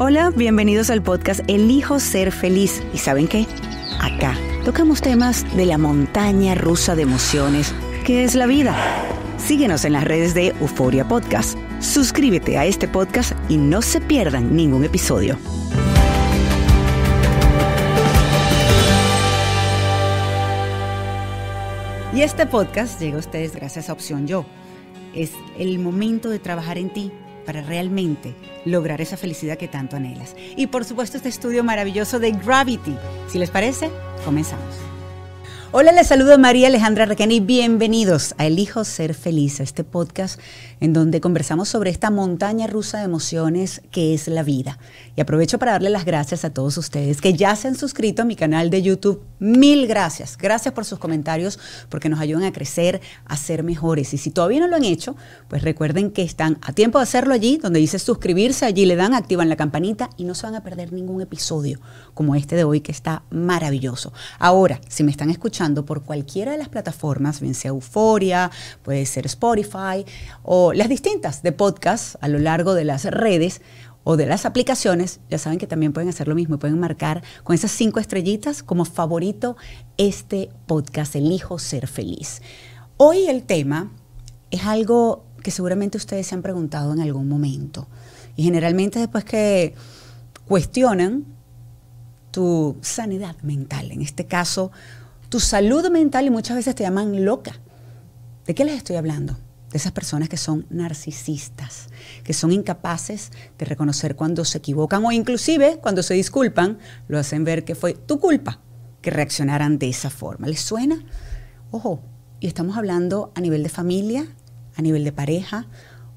Hola, bienvenidos al podcast Elijo Ser Feliz. ¿Y saben qué? Acá tocamos temas de la montaña rusa de emociones que es la vida. Síguenos en las redes de Euforia Podcast. Suscríbete a este podcast y no se pierdan ningún episodio. Y este podcast llega a ustedes gracias a Opción Yo. Es el momento de trabajar en ti para realmente lograr esa felicidad que tanto anhelas. Y por supuesto este estudio maravilloso de Gravity. Si les parece, comenzamos. Hola, les saludo María Alejandra Requena y bienvenidos a Elijo Ser Feliz, a este podcast en donde conversamos sobre esta montaña rusa de emociones que es la vida. Y aprovecho para darle las gracias a todos ustedes que ya se han suscrito a mi canal de YouTube. Mil gracias. Gracias por sus comentarios porque nos ayudan a crecer, a ser mejores. Y si todavía no lo han hecho, pues recuerden que están a tiempo de hacerlo allí, donde dice suscribirse, allí le dan, activan la campanita y no se van a perder ningún episodio como este de hoy que está maravilloso. Ahora, si me están escuchando, por cualquiera de las plataformas, bien sea Euforia, puede ser Spotify o las distintas de podcast a lo largo de las redes o de las aplicaciones, ya saben que también pueden hacer lo mismo y pueden marcar con esas cinco estrellitas como favorito este podcast, Elijo Ser Feliz. Hoy el tema es algo que seguramente ustedes se han preguntado en algún momento. Y generalmente después que cuestionan tu sanidad mental, en este caso tu salud mental y muchas veces te llaman loca. ¿De qué les estoy hablando? De esas personas que son narcisistas, que son incapaces de reconocer cuando se equivocan o inclusive cuando se disculpan, lo hacen ver que fue tu culpa que reaccionaran de esa forma. ¿Les suena? Ojo, y estamos hablando a nivel de familia, a nivel de pareja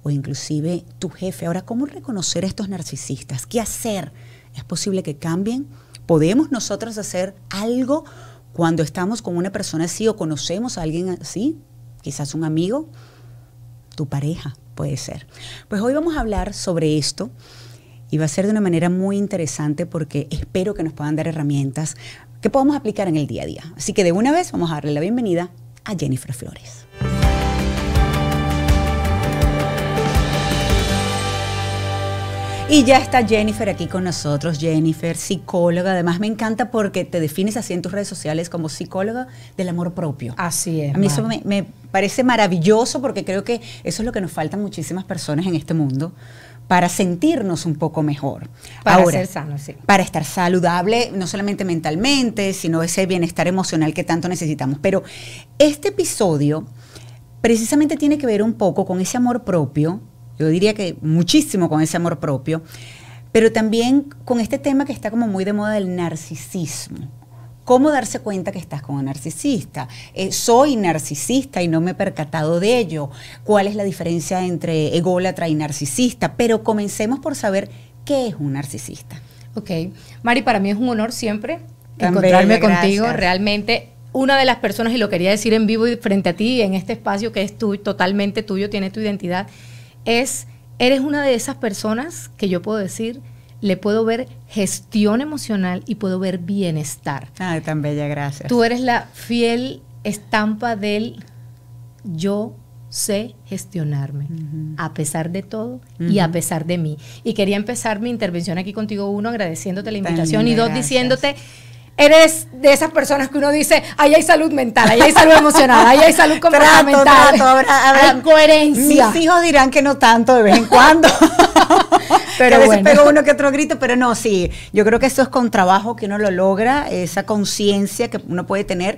o inclusive tu jefe. Ahora, ¿cómo reconocer a estos narcisistas? ¿Qué hacer? ¿Es posible que cambien? ¿Podemos nosotros hacer algo? Cuando estamos con una persona así o conocemos a alguien así, quizás un amigo, tu pareja puede ser. Pues hoy vamos a hablar sobre esto y va a ser de una manera muy interesante porque espero que nos puedan dar herramientas que podamos aplicar en el día a día. Así que de una vez vamos a darle la bienvenida a Jennifer Flores. Y ya está Jennifer aquí con nosotros, Jennifer, psicóloga. Además me encanta porque te defines así en tus redes sociales como psicóloga del amor propio. Así es. A mí eso me, parece maravilloso porque creo que eso es lo que nos faltan muchísimas personas en este mundo para sentirnos un poco mejor. Para ser sano, sí. Para estar saludable, no solamente mentalmente, sino ese bienestar emocional que tanto necesitamos. Pero este episodio precisamente tiene que ver un poco con ese amor propio yo diría que muchísimo con ese amor propio, pero también con este tema que está como muy de moda del narcisismo. ¿Cómo darse cuenta que estás con un narcisista? Eh, soy narcisista y no me he percatado de ello. ¿Cuál es la diferencia entre ególatra y narcisista? Pero comencemos por saber qué es un narcisista. Ok. Mari, para mí es un honor siempre encontrarme contigo. Realmente una de las personas, y lo quería decir en vivo y frente a ti, en este espacio que es totalmente tuyo, tiene tu identidad, es, eres una de esas personas que yo puedo decir, le puedo ver gestión emocional y puedo ver bienestar. Ay, tan bella, gracias. Tú eres la fiel estampa del yo sé gestionarme, a pesar de todo y a pesar de mí. Y quería empezar mi intervención aquí contigo, uno, agradeciéndote la invitación y dos, diciéndote eres de esas personas que uno dice, ahí hay salud mental, ahí hay salud emocional, ahí hay salud comportamental. habrá, coherencia. Mis hijos dirán que no tanto de vez en cuando. pero a veces pego uno que otro grito, pero no, sí. Yo creo que eso es con trabajo que uno lo logra, esa conciencia que uno puede tener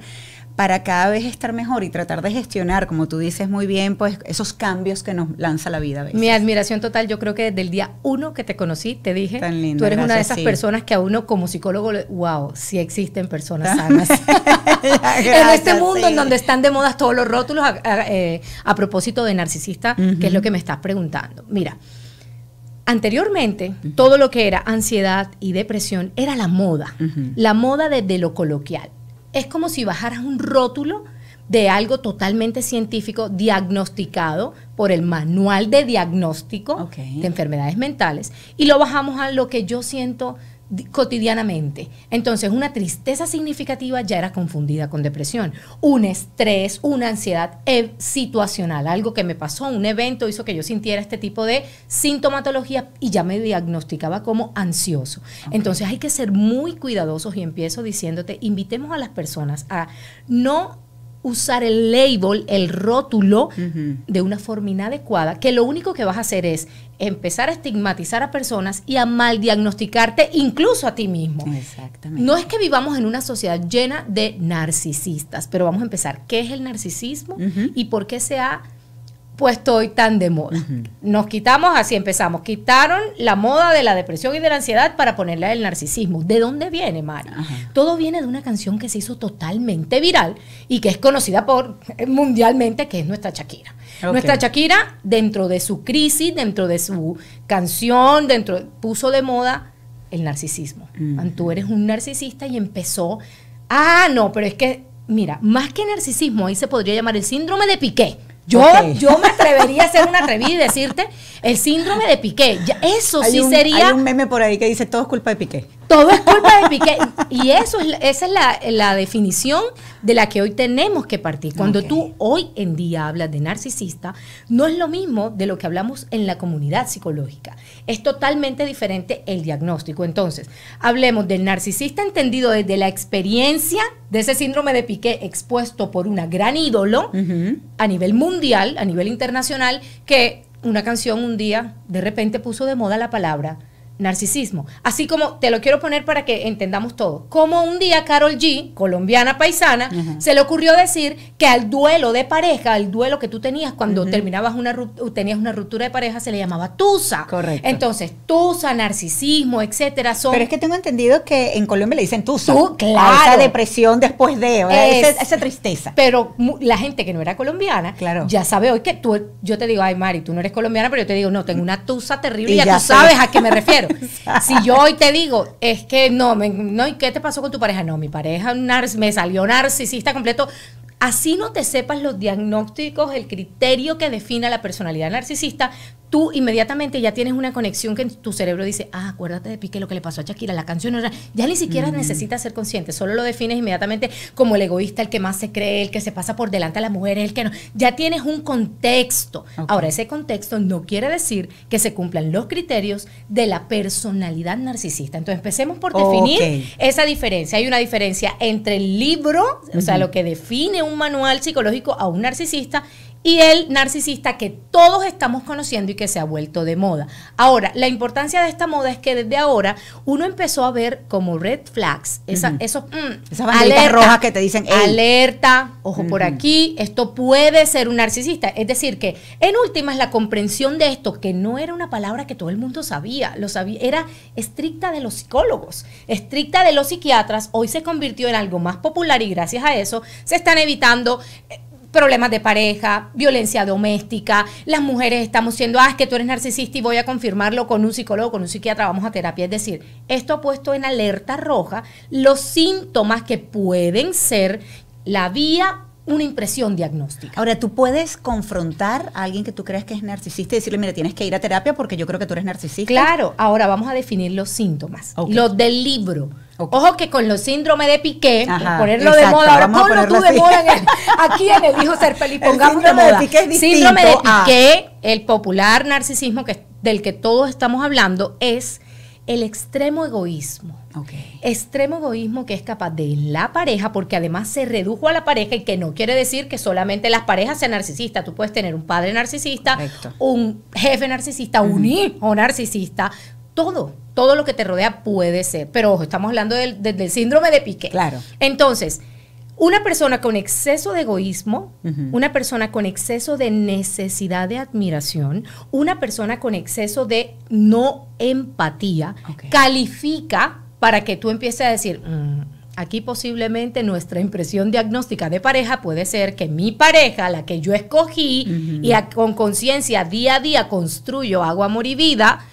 para cada vez estar mejor y tratar de gestionar, como tú dices muy bien, pues esos cambios que nos lanza la vida. Mi admiración total, yo creo que desde el día uno que te conocí, te dije, tú eres una de esas personas que a uno como psicólogo, wow, sí existen personas ah. sanas. en este mundo en donde están de moda todos los rótulos, a, eh, propósito de narcisista, que es lo que me estás preguntando. Mira, Anteriormente, todo lo que era ansiedad y depresión era la moda, la moda desde lo coloquial es como si bajaras un rótulo de algo totalmente científico diagnosticado por el manual de diagnóstico de enfermedades mentales y lo bajamos a lo que yo siento cotidianamente. Entonces, una tristeza significativa ya era confundida con depresión. Un estrés, una ansiedad e-, situacional, algo que me pasó, un evento hizo que yo sintiera este tipo de sintomatología y ya me diagnosticaba como ansioso. Entonces, hay que ser muy cuidadosos y empiezo diciéndote, invitemos a las personas a no usar el label, el rótulo, de una forma inadecuada, que lo único que vas a hacer es empezar a estigmatizar a personas y a mal diagnosticarte incluso a ti mismo. Exactamente. No es que vivamos en una sociedad llena de narcisistas, pero vamos a empezar. ¿Qué es el narcisismo y por qué se ha pues estoy tan de moda. Nos quitamos, así empezamos, quitaron la moda de la depresión y de la ansiedad para ponerla el narcisismo. ¿De dónde viene, Mari? Todo viene de una canción que se hizo totalmente viral y que es conocida por eh, mundialmente, que es nuestra Shakira. Nuestra Shakira, dentro de su crisis, dentro de su canción, dentro puso de moda el narcisismo. Tú eres un narcisista y empezó, ah, no, pero es que, mira, más que narcisismo, ahí se podría llamar el síndrome de Piqué yo, yo me atrevería a hacer una revista y decirte el síndrome de Piqué. eso sí sería. Hay un meme por ahí que dice todo es culpa de Piqué. Todo es culpa de Piqué. Y eso es, esa es la, definición de la que hoy tenemos que partir. Cuando tú hoy en día hablas de narcisista, no es lo mismo de lo que hablamos en la comunidad psicológica. Es totalmente diferente el diagnóstico. Entonces, hablemos del narcisista entendido desde la experiencia de ese síndrome de Piqué expuesto por una gran ídolo a nivel mundial, a nivel internacional, que una canción un día de repente puso de moda la palabra narcisismo. Así como te lo quiero poner para que entendamos todo. Como un día Carol G, colombiana paisana, se le ocurrió decir que al duelo de pareja, al duelo que tú tenías cuando terminabas una tenías una ruptura de pareja, se le llamaba tusa. Correcto. Entonces, tusa, narcisismo, etcétera, son Pero es que tengo entendido que en Colombia le dicen tusa. Tú, claro. esa depresión después de, es, esa, tristeza. Pero la gente que no era colombiana, claro. ya sabe hoy que tú yo te digo, "Ay, Mari, tú no eres colombiana", pero yo te digo, "No, tengo mm. una tusa terrible" y, ya, ya, tú sabes a qué me refiero si yo hoy te digo, es que no, no, ¿y qué te pasó con tu pareja? No, mi pareja me salió narcisista completo. Así no te sepas los diagnósticos, el criterio que defina la personalidad narcisista, tú inmediatamente ya tienes una conexión que tu cerebro dice, ah, acuérdate de Piqué, lo que le pasó a Shakira, la canción Ya ni siquiera mm. necesitas ser consciente, solo lo defines inmediatamente como el egoísta, el que más se cree, el que se pasa por delante a las mujeres, el que no. Ya tienes un contexto. Ahora, ese contexto no quiere decir que se cumplan los criterios de la personalidad narcisista. Entonces, empecemos por definir esa diferencia. Hay una diferencia entre el libro, o sea, lo que define un manual psicológico a un narcisista, y el narcisista que todos estamos conociendo y que se ha vuelto de moda. Ahora, la importancia de esta moda es que desde ahora uno empezó a ver como red flags, esa, mm, esas rojas que te dicen alerta, ojo por aquí, esto puede ser un narcisista. Es decir, que en últimas la comprensión de esto, que no era una palabra que todo el mundo sabía, lo sabía, era estricta de los psicólogos, estricta de los psiquiatras, hoy se convirtió en algo más popular y gracias a eso se están evitando eh, problemas de pareja, violencia doméstica, las mujeres estamos siendo, ah, es que tú eres narcisista y voy a confirmarlo con un psicólogo, con un psiquiatra, vamos a terapia. Es decir, esto ha puesto en alerta roja los síntomas que pueden ser la vía una impresión diagnóstica. Ahora, tú puedes confrontar a alguien que tú crees que es narcisista y decirle, mira, tienes que ir a terapia porque yo creo que tú eres narcisista. Claro, ahora vamos a definir los síntomas, los del libro. Ojo que con los síndromes de Piqué, ponerlo de moda, ahora ponlo tú de moda el, aquí en ser feliz, pongamos de moda. Piqué es síndrome de Piqué, el popular narcisismo que, del que todos estamos hablando, es el extremo egoísmo. Extremo egoísmo que es capaz de la pareja, porque además se redujo a la pareja y que no quiere decir que solamente las parejas sean narcisistas. Tú puedes tener un padre narcisista, un jefe narcisista, un hijo narcisista, todo, todo lo que te rodea puede ser. Pero ojo, estamos hablando del, síndrome de Piqué. Claro. Entonces, una persona con exceso de egoísmo, una persona con exceso de necesidad de admiración, una persona con exceso de no empatía, califica para que tú empieces a decir, mm, aquí posiblemente nuestra impresión diagnóstica de pareja puede ser que mi pareja, la que yo escogí y con conciencia día a día construyo, agua, amor y vida,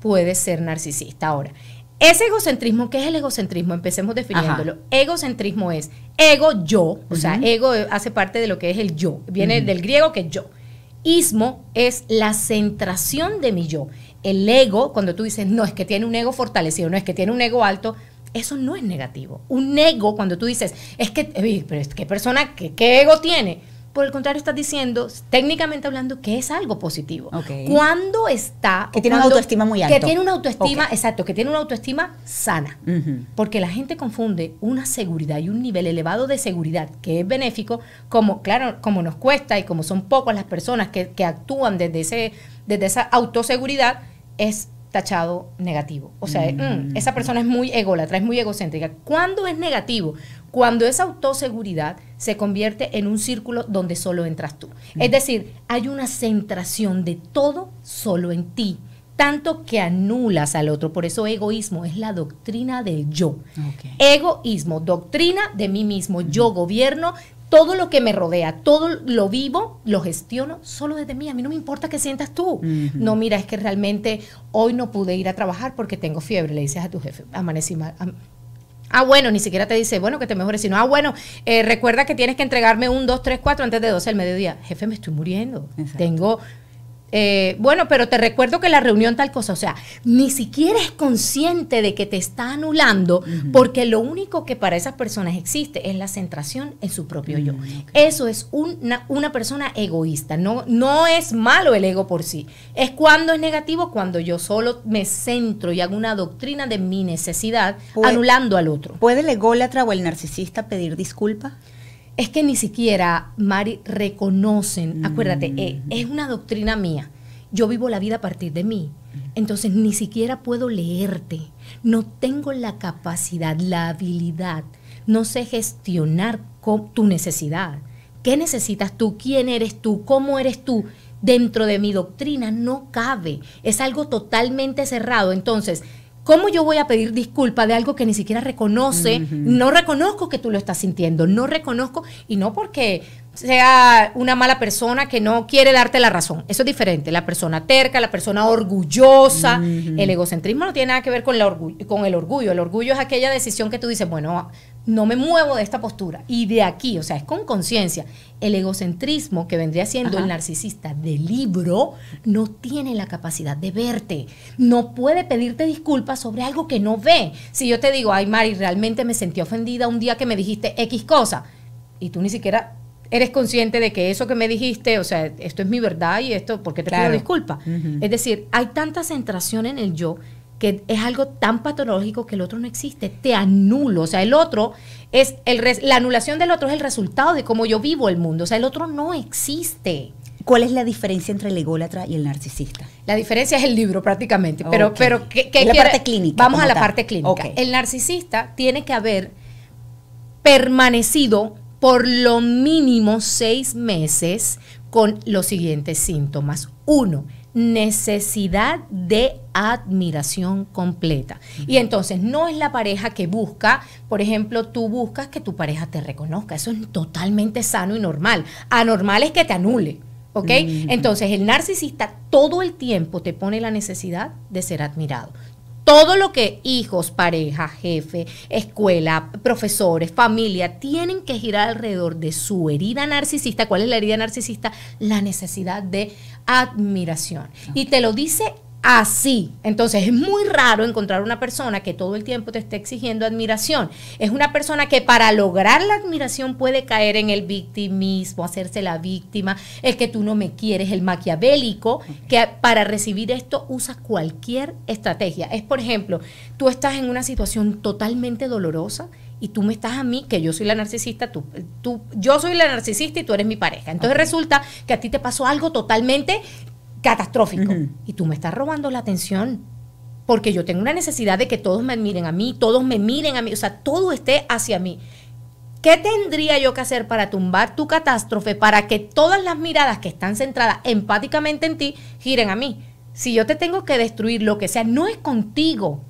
puede ser narcisista. Ahora, ese egocentrismo, ¿qué es el egocentrismo? Empecemos definiéndolo. Egocentrismo es ego yo, o sea, ego hace parte de lo que es el yo, viene del griego que yo. Ismo es la centración de mi yo. El ego, cuando tú dices, no, es que tiene un ego fortalecido, no es que tiene un ego alto, eso no es negativo. Un ego, cuando tú dices, es que, pero qué persona, qué ego tiene? Por el contrario, estás diciendo, técnicamente hablando, que es algo positivo. ¿Cuándo Cuando está... Que tiene una autoestima muy alta. Que tiene una autoestima, exacto, que tiene una autoestima sana. Porque la gente confunde una seguridad y un nivel elevado de seguridad que es benéfico, como, claro, como nos cuesta y como son pocas las personas que, actúan desde, ese, desde esa autoseguridad, es tachado negativo. O sea, mm. Mm, esa persona es muy ególatra, es muy egocéntrica. ¿Cuándo es negativo? Cuando esa autoseguridad se convierte en un círculo donde solo entras tú. Es decir, hay una centración de todo solo en ti tanto que anulas al otro. Por eso egoísmo es la doctrina del yo. Egoísmo, doctrina de mí mismo. Yo gobierno todo lo que me rodea, todo lo vivo, lo gestiono solo desde mí. A mí no me importa qué sientas tú. No, mira, es que realmente hoy no pude ir a trabajar porque tengo fiebre. Le dices a tu jefe, amanecí mal. Ah, bueno, ni siquiera te dice, bueno, que te mejores, sino, ah, bueno, eh, recuerda que tienes que entregarme un, dos, tres, cuatro antes de 12 del mediodía. Jefe, me estoy muriendo. Tengo eh, bueno, pero te recuerdo que la reunión tal cosa, o sea, ni siquiera es consciente de que te está anulando, porque lo único que para esas personas existe es la centración en su propio yo. Mm, Eso es una, una, persona egoísta, no, no es malo el ego por sí, es cuando es negativo, cuando yo solo me centro y hago una doctrina de mi necesidad, anulando al otro. ¿Puede el ególatra o el narcisista pedir disculpas? es que ni siquiera, Mari, reconocen, mm. acuérdate, eh, es una doctrina mía. Yo vivo la vida a partir de mí. Entonces ni siquiera puedo leerte. No tengo la capacidad, la habilidad. No sé gestionar tu necesidad. ¿Qué necesitas tú? ¿Quién eres tú? ¿Cómo eres tú? Dentro de mi doctrina no cabe. Es algo totalmente cerrado. Entonces, ¿Cómo yo voy a pedir disculpa de algo que ni siquiera reconoce? No reconozco que tú lo estás sintiendo, no reconozco, y no porque sea una mala persona que no quiere darte la razón. Eso es diferente. La persona terca, la persona orgullosa. El egocentrismo no tiene nada que ver con, la con el orgullo. El orgullo es aquella decisión que tú dices, bueno, no me muevo de esta postura. Y de aquí, o sea, es con conciencia. El egocentrismo que vendría siendo el narcisista del libro no tiene la capacidad de verte. No puede pedirte disculpas sobre algo que no ve. Si yo te digo, ay Mari, realmente me sentí ofendida un día que me dijiste X cosa, y tú ni siquiera eres consciente de que eso que me dijiste, o sea, esto es mi verdad y esto, ¿por qué te pido disculpas? Es decir, hay tanta centración en el yo que es algo tan patológico que el otro no existe, te anulo, o sea, el otro es la anulación del otro es el resultado de cómo yo vivo el mundo, o sea, el otro no existe. ¿Cuál es la diferencia entre el ególatra y el narcisista? La diferencia es el libro prácticamente, pero pero ¿qué, qué parte clínica. Vamos a la parte clínica. El narcisista tiene que haber permanecido por lo mínimo seis meses con los siguientes síntomas. Uno, necesidad de admiración completa. Y entonces no es la pareja que busca, por ejemplo, tú buscas que tu pareja te reconozca, eso es totalmente sano y normal. Anormal es que te anule. ¿Ok? Entonces el narcisista todo el tiempo te pone la necesidad de ser admirado todo lo que hijos, pareja, jefe, escuela, profesores, familia, tienen que girar alrededor de su herida narcisista. ¿Cuál es la herida narcisista? La necesidad de admiración. Y te lo dice así. Entonces es muy raro encontrar una persona que todo el tiempo te esté exigiendo admiración. Es una persona que para lograr la admiración puede caer en el victimismo, hacerse la víctima, el que tú no me quieres, el maquiavélico, que para recibir esto usa cualquier estrategia. Es, por ejemplo, tú estás en una situación totalmente dolorosa y tú me estás a mí, que yo soy la narcisista, tú, yo soy la narcisista y tú eres mi pareja. Entonces resulta que a ti te pasó algo totalmente catastrófico. Y tú me estás robando la atención. Porque yo tengo una necesidad de que todos me miren a mí, todos me miren a mí, o sea, todo esté hacia mí. ¿Qué tendría yo que hacer para tumbar tu catástrofe para que todas las miradas que están centradas empáticamente en ti giren a mí? Si yo te tengo que destruir lo que sea, no es contigo,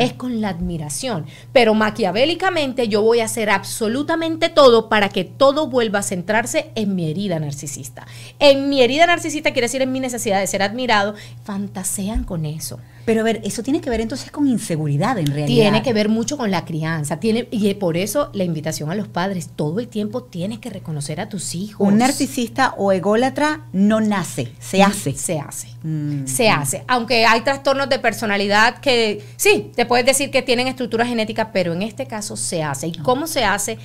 es con la admiración. Pero maquiavélicamente yo voy a hacer absolutamente todo para que todo vuelva a centrarse en mi herida narcisista. En mi herida narcisista quiere decir en mi necesidad de ser admirado. Fantasean con eso. Pero a ver, eso tiene que ver entonces con inseguridad en realidad. Tiene que ver mucho con la crianza. Tiene, y por eso la invitación a los padres, todo el tiempo tienes que reconocer a tus hijos. Un narcisista o ególatra no nace, se mm, hace. Se hace. Mm, se mm. hace. Aunque hay trastornos de personalidad que sí, te puedes decir que tienen estructura genética, pero en este caso se hace. ¿Y ah. cómo se hace?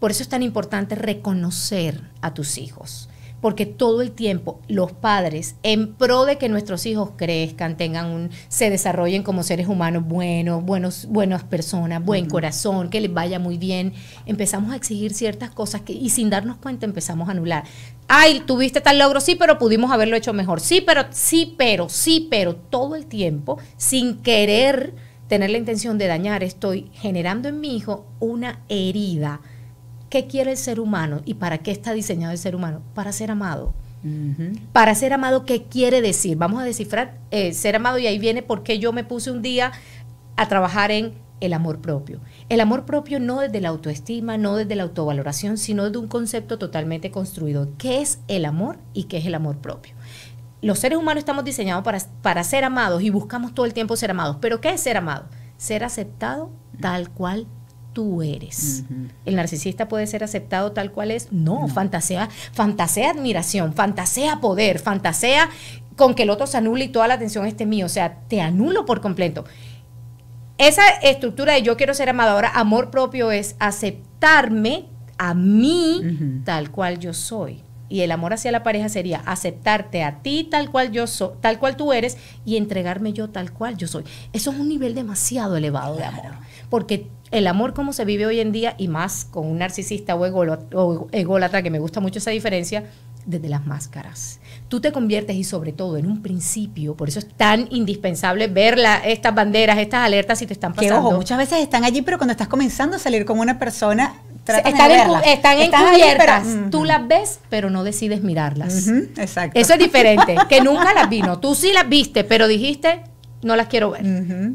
Por eso es tan importante reconocer a tus hijos porque todo el tiempo los padres, en pro de que nuestros hijos crezcan, tengan un, se desarrollen como seres humanos buenos, buenos buenas personas, buen corazón, que les vaya muy bien, empezamos a exigir ciertas cosas que, y sin darnos cuenta empezamos a anular. Ay, tuviste tal logro, sí, pero pudimos haberlo hecho mejor. Sí, pero, sí, pero, sí, pero, todo el tiempo, sin querer tener la intención de dañar, estoy generando en mi hijo una herida ¿Qué quiere el ser humano y para qué está diseñado el ser humano? Para ser amado. Para ser amado, ¿qué quiere decir? Vamos a descifrar eh, ser amado y ahí viene por qué yo me puse un día a trabajar en el amor propio. El amor propio no desde la autoestima, no desde la autovaloración, sino de un concepto totalmente construido. ¿Qué es el amor y qué es el amor propio? Los seres humanos estamos diseñados para, para ser amados y buscamos todo el tiempo ser amados. ¿Pero qué es ser amado? Ser aceptado tal cual tú eres. ¿El narcisista puede ser aceptado tal cual es? No, fantasea, fantasea admiración, fantasea poder, fantasea con que el otro se anule y toda la atención esté mía. O sea, te anulo por completo. Esa estructura de yo quiero ser amado, ahora amor propio es aceptarme a mí tal cual yo soy. Y el amor hacia la pareja sería aceptarte a ti tal cual yo soy, tal cual tú eres y entregarme yo tal cual yo soy. Eso es un nivel demasiado elevado de amor, porque el amor como se vive hoy en día y más con un narcisista o, ególatra, que me gusta mucho esa diferencia, desde las máscaras. Tú te conviertes y sobre todo en un principio, por eso es tan indispensable ver estas banderas, estas alertas si te están pasando. Que ojo, muchas veces están allí, pero cuando estás comenzando a salir con una persona, están, en, están, están, encubiertas. Mm. Tú las ves, pero no decides mirarlas. exacto. Eso es diferente, que nunca las vino. Tú sí las viste, pero dijiste, no las quiero ver.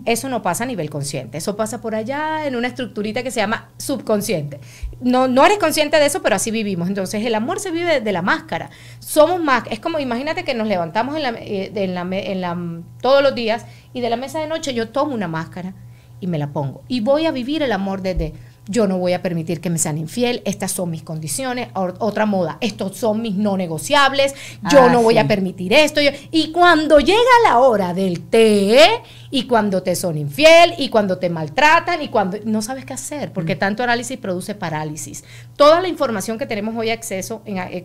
Eso no pasa a nivel consciente, eso pasa por allá en una estructurita que se llama subconsciente. No, no eres consciente de eso, pero así vivimos. Entonces el amor se vive de la máscara. Somos más, es como imagínate que nos levantamos la, eh, en la, todos los días y de la mesa de noche yo tomo una máscara y me la pongo. Y voy a vivir el amor desde yo no voy a permitir que me sean infiel, estas son mis condiciones, otra moda, estos son mis no negociables, yo ah, no voy a permitir esto. y cuando llega la hora del té, y cuando te son infiel, y cuando te maltratan, y cuando no sabes qué hacer, porque mm. tanto análisis produce parálisis. Toda la información que tenemos hoy eh,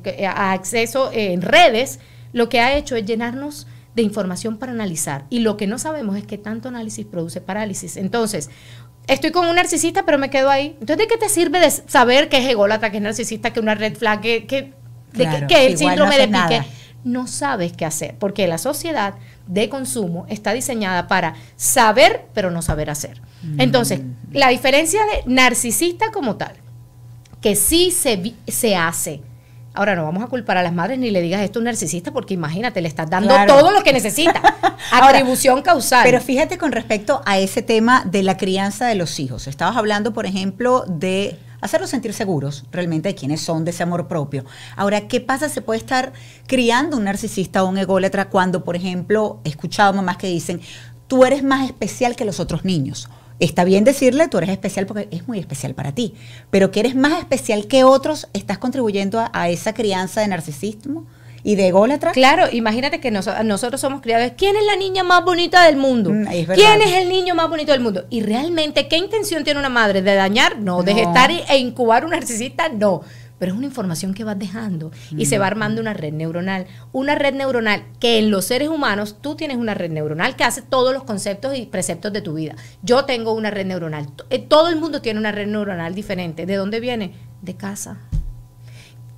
eh, a acceso en redes, lo que ha hecho es llenarnos de información para analizar. Y lo que no sabemos es que tanto análisis produce parálisis. Entonces, estoy con un narcisista, pero me quedo ahí. Entonces, ¿de qué te sirve saber que es ególatra, que es narcisista, que es una red flag, que, que, el síndrome de pique? No sabes qué hacer, porque la sociedad de consumo está diseñada para saber, pero no saber hacer. Mm. Entonces, la diferencia de narcisista como tal, que sí se, se hace, Ahora no vamos a culpar a las madres ni le digas esto a un narcisista porque imagínate, le estás dando todo lo que necesita. atribución causal. Pero fíjate con respecto a ese tema de la crianza de los hijos. Estabas hablando, por ejemplo, de hacerlos sentir seguros realmente de quienes son de ese amor propio. Ahora, ¿qué pasa? Se puede estar criando un narcisista o un ególatra cuando, por ejemplo, he escuchado mamás que dicen, tú eres más especial que los otros niños Está bien decirle, tú eres especial porque es muy especial para ti, pero que eres más especial que otros, estás contribuyendo a, esa crianza de narcisismo y de ególatra. Claro, imagínate que nosotros somos criados. ¿Quién es la niña más bonita del mundo? Mm, ¿Quién es el niño más bonito del mundo? Y realmente, ¿qué intención tiene una madre? ¿De dañar? No. ¿De gestar e incubar un narcisista? No pero es una información que vas dejando y se mm. va armando una red neuronal. Una red neuronal que en los seres humanos tú tienes una red neuronal que hace todos los conceptos y preceptos de tu vida. Yo tengo una red neuronal. Eh, todo el mundo tiene una red neuronal diferente. ¿De dónde viene? De casa.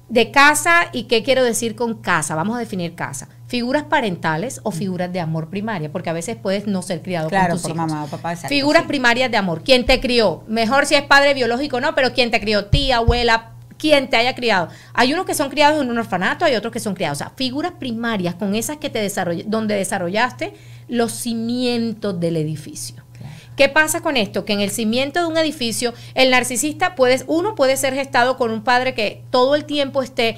De casa, ¿y qué quiero decir con casa? Vamos a definir casa. Figuras parentales o mm. figuras de amor primaria, porque a veces puedes no ser criado con por mamá o papá. figuras primarias de amor. ¿Quién te crió? Mejor si es padre biológico, no, pero ¿quién te crió? Tía, abuela, quien te haya criado. Hay unos que son criados en un orfanato, hay otros que son criados. O sea, figuras primarias con esas que te desarrollaste, donde desarrollaste los cimientos del edificio. ¿Qué pasa con esto? Que en el cimiento de un edificio, el narcisista puede, uno puede ser gestado con un padre que todo el tiempo esté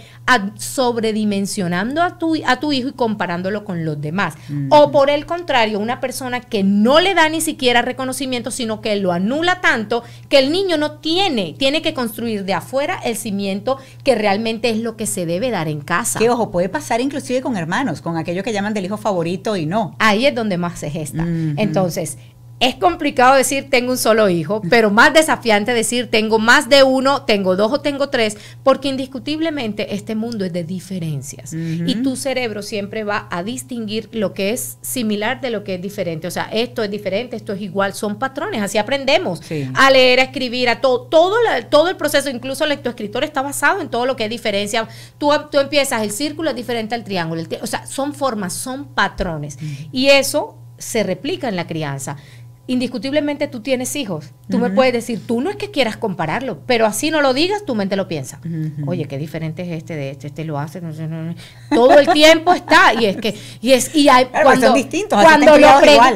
sobredimensionando a tu, a tu hijo y comparándolo con los demás. O por el contrario, una persona que no le da ni siquiera reconocimiento, sino que lo anula tanto que el niño no tiene, tiene que construir de afuera el cimiento que realmente es lo que se debe dar en casa. Que ojo, puede pasar inclusive con hermanos, con aquellos que llaman del hijo favorito y no. Ahí es donde más se gesta. Entonces, es complicado decir tengo un solo hijo, pero más desafiante decir tengo más de uno, tengo dos o tengo tres, porque indiscutiblemente este mundo es de diferencias y tu cerebro siempre va a distinguir lo que es similar de lo que es diferente. O sea, esto es diferente, esto es igual, son patrones, así aprendemos a leer, a escribir, a todo, todo, el proceso, incluso el lectoescritor está basado en todo lo que es diferencia. Tú, tú empiezas, el círculo es diferente al triángulo, o sea, son formas, son patrones. Y eso se replica en la crianza indiscutiblemente tú tienes hijos. Tú me puedes decir, tú no es que quieras compararlo, pero así no lo digas, tu mente lo piensa. Oye, qué diferente es este de este, este lo hace, todo el tiempo está y es que y es y hay, cuando distintos, cuando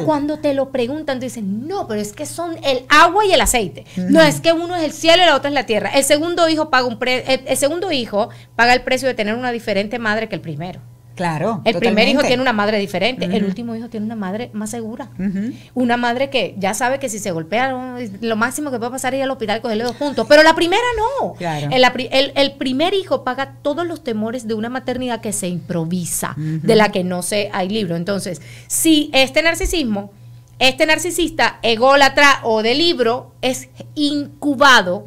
cuando te lo preguntan tú dices, "No, pero es que son el agua y el aceite. No es que uno es el cielo y la otra es la tierra. El segundo hijo paga un el segundo hijo paga el precio de tener una diferente madre que el primero." Claro. El primer hijo tiene una madre diferente, el último hijo tiene una madre más segura. Una madre que ya sabe que si se golpea, lo máximo que puede pasar es ir al hospital con cogerle dos puntos. Pero la primera no. El, primer hijo paga todos los temores de una maternidad que se improvisa, de la que no se hay libro. Entonces, si este narcisismo, este narcisista ególatra o de libro, es incubado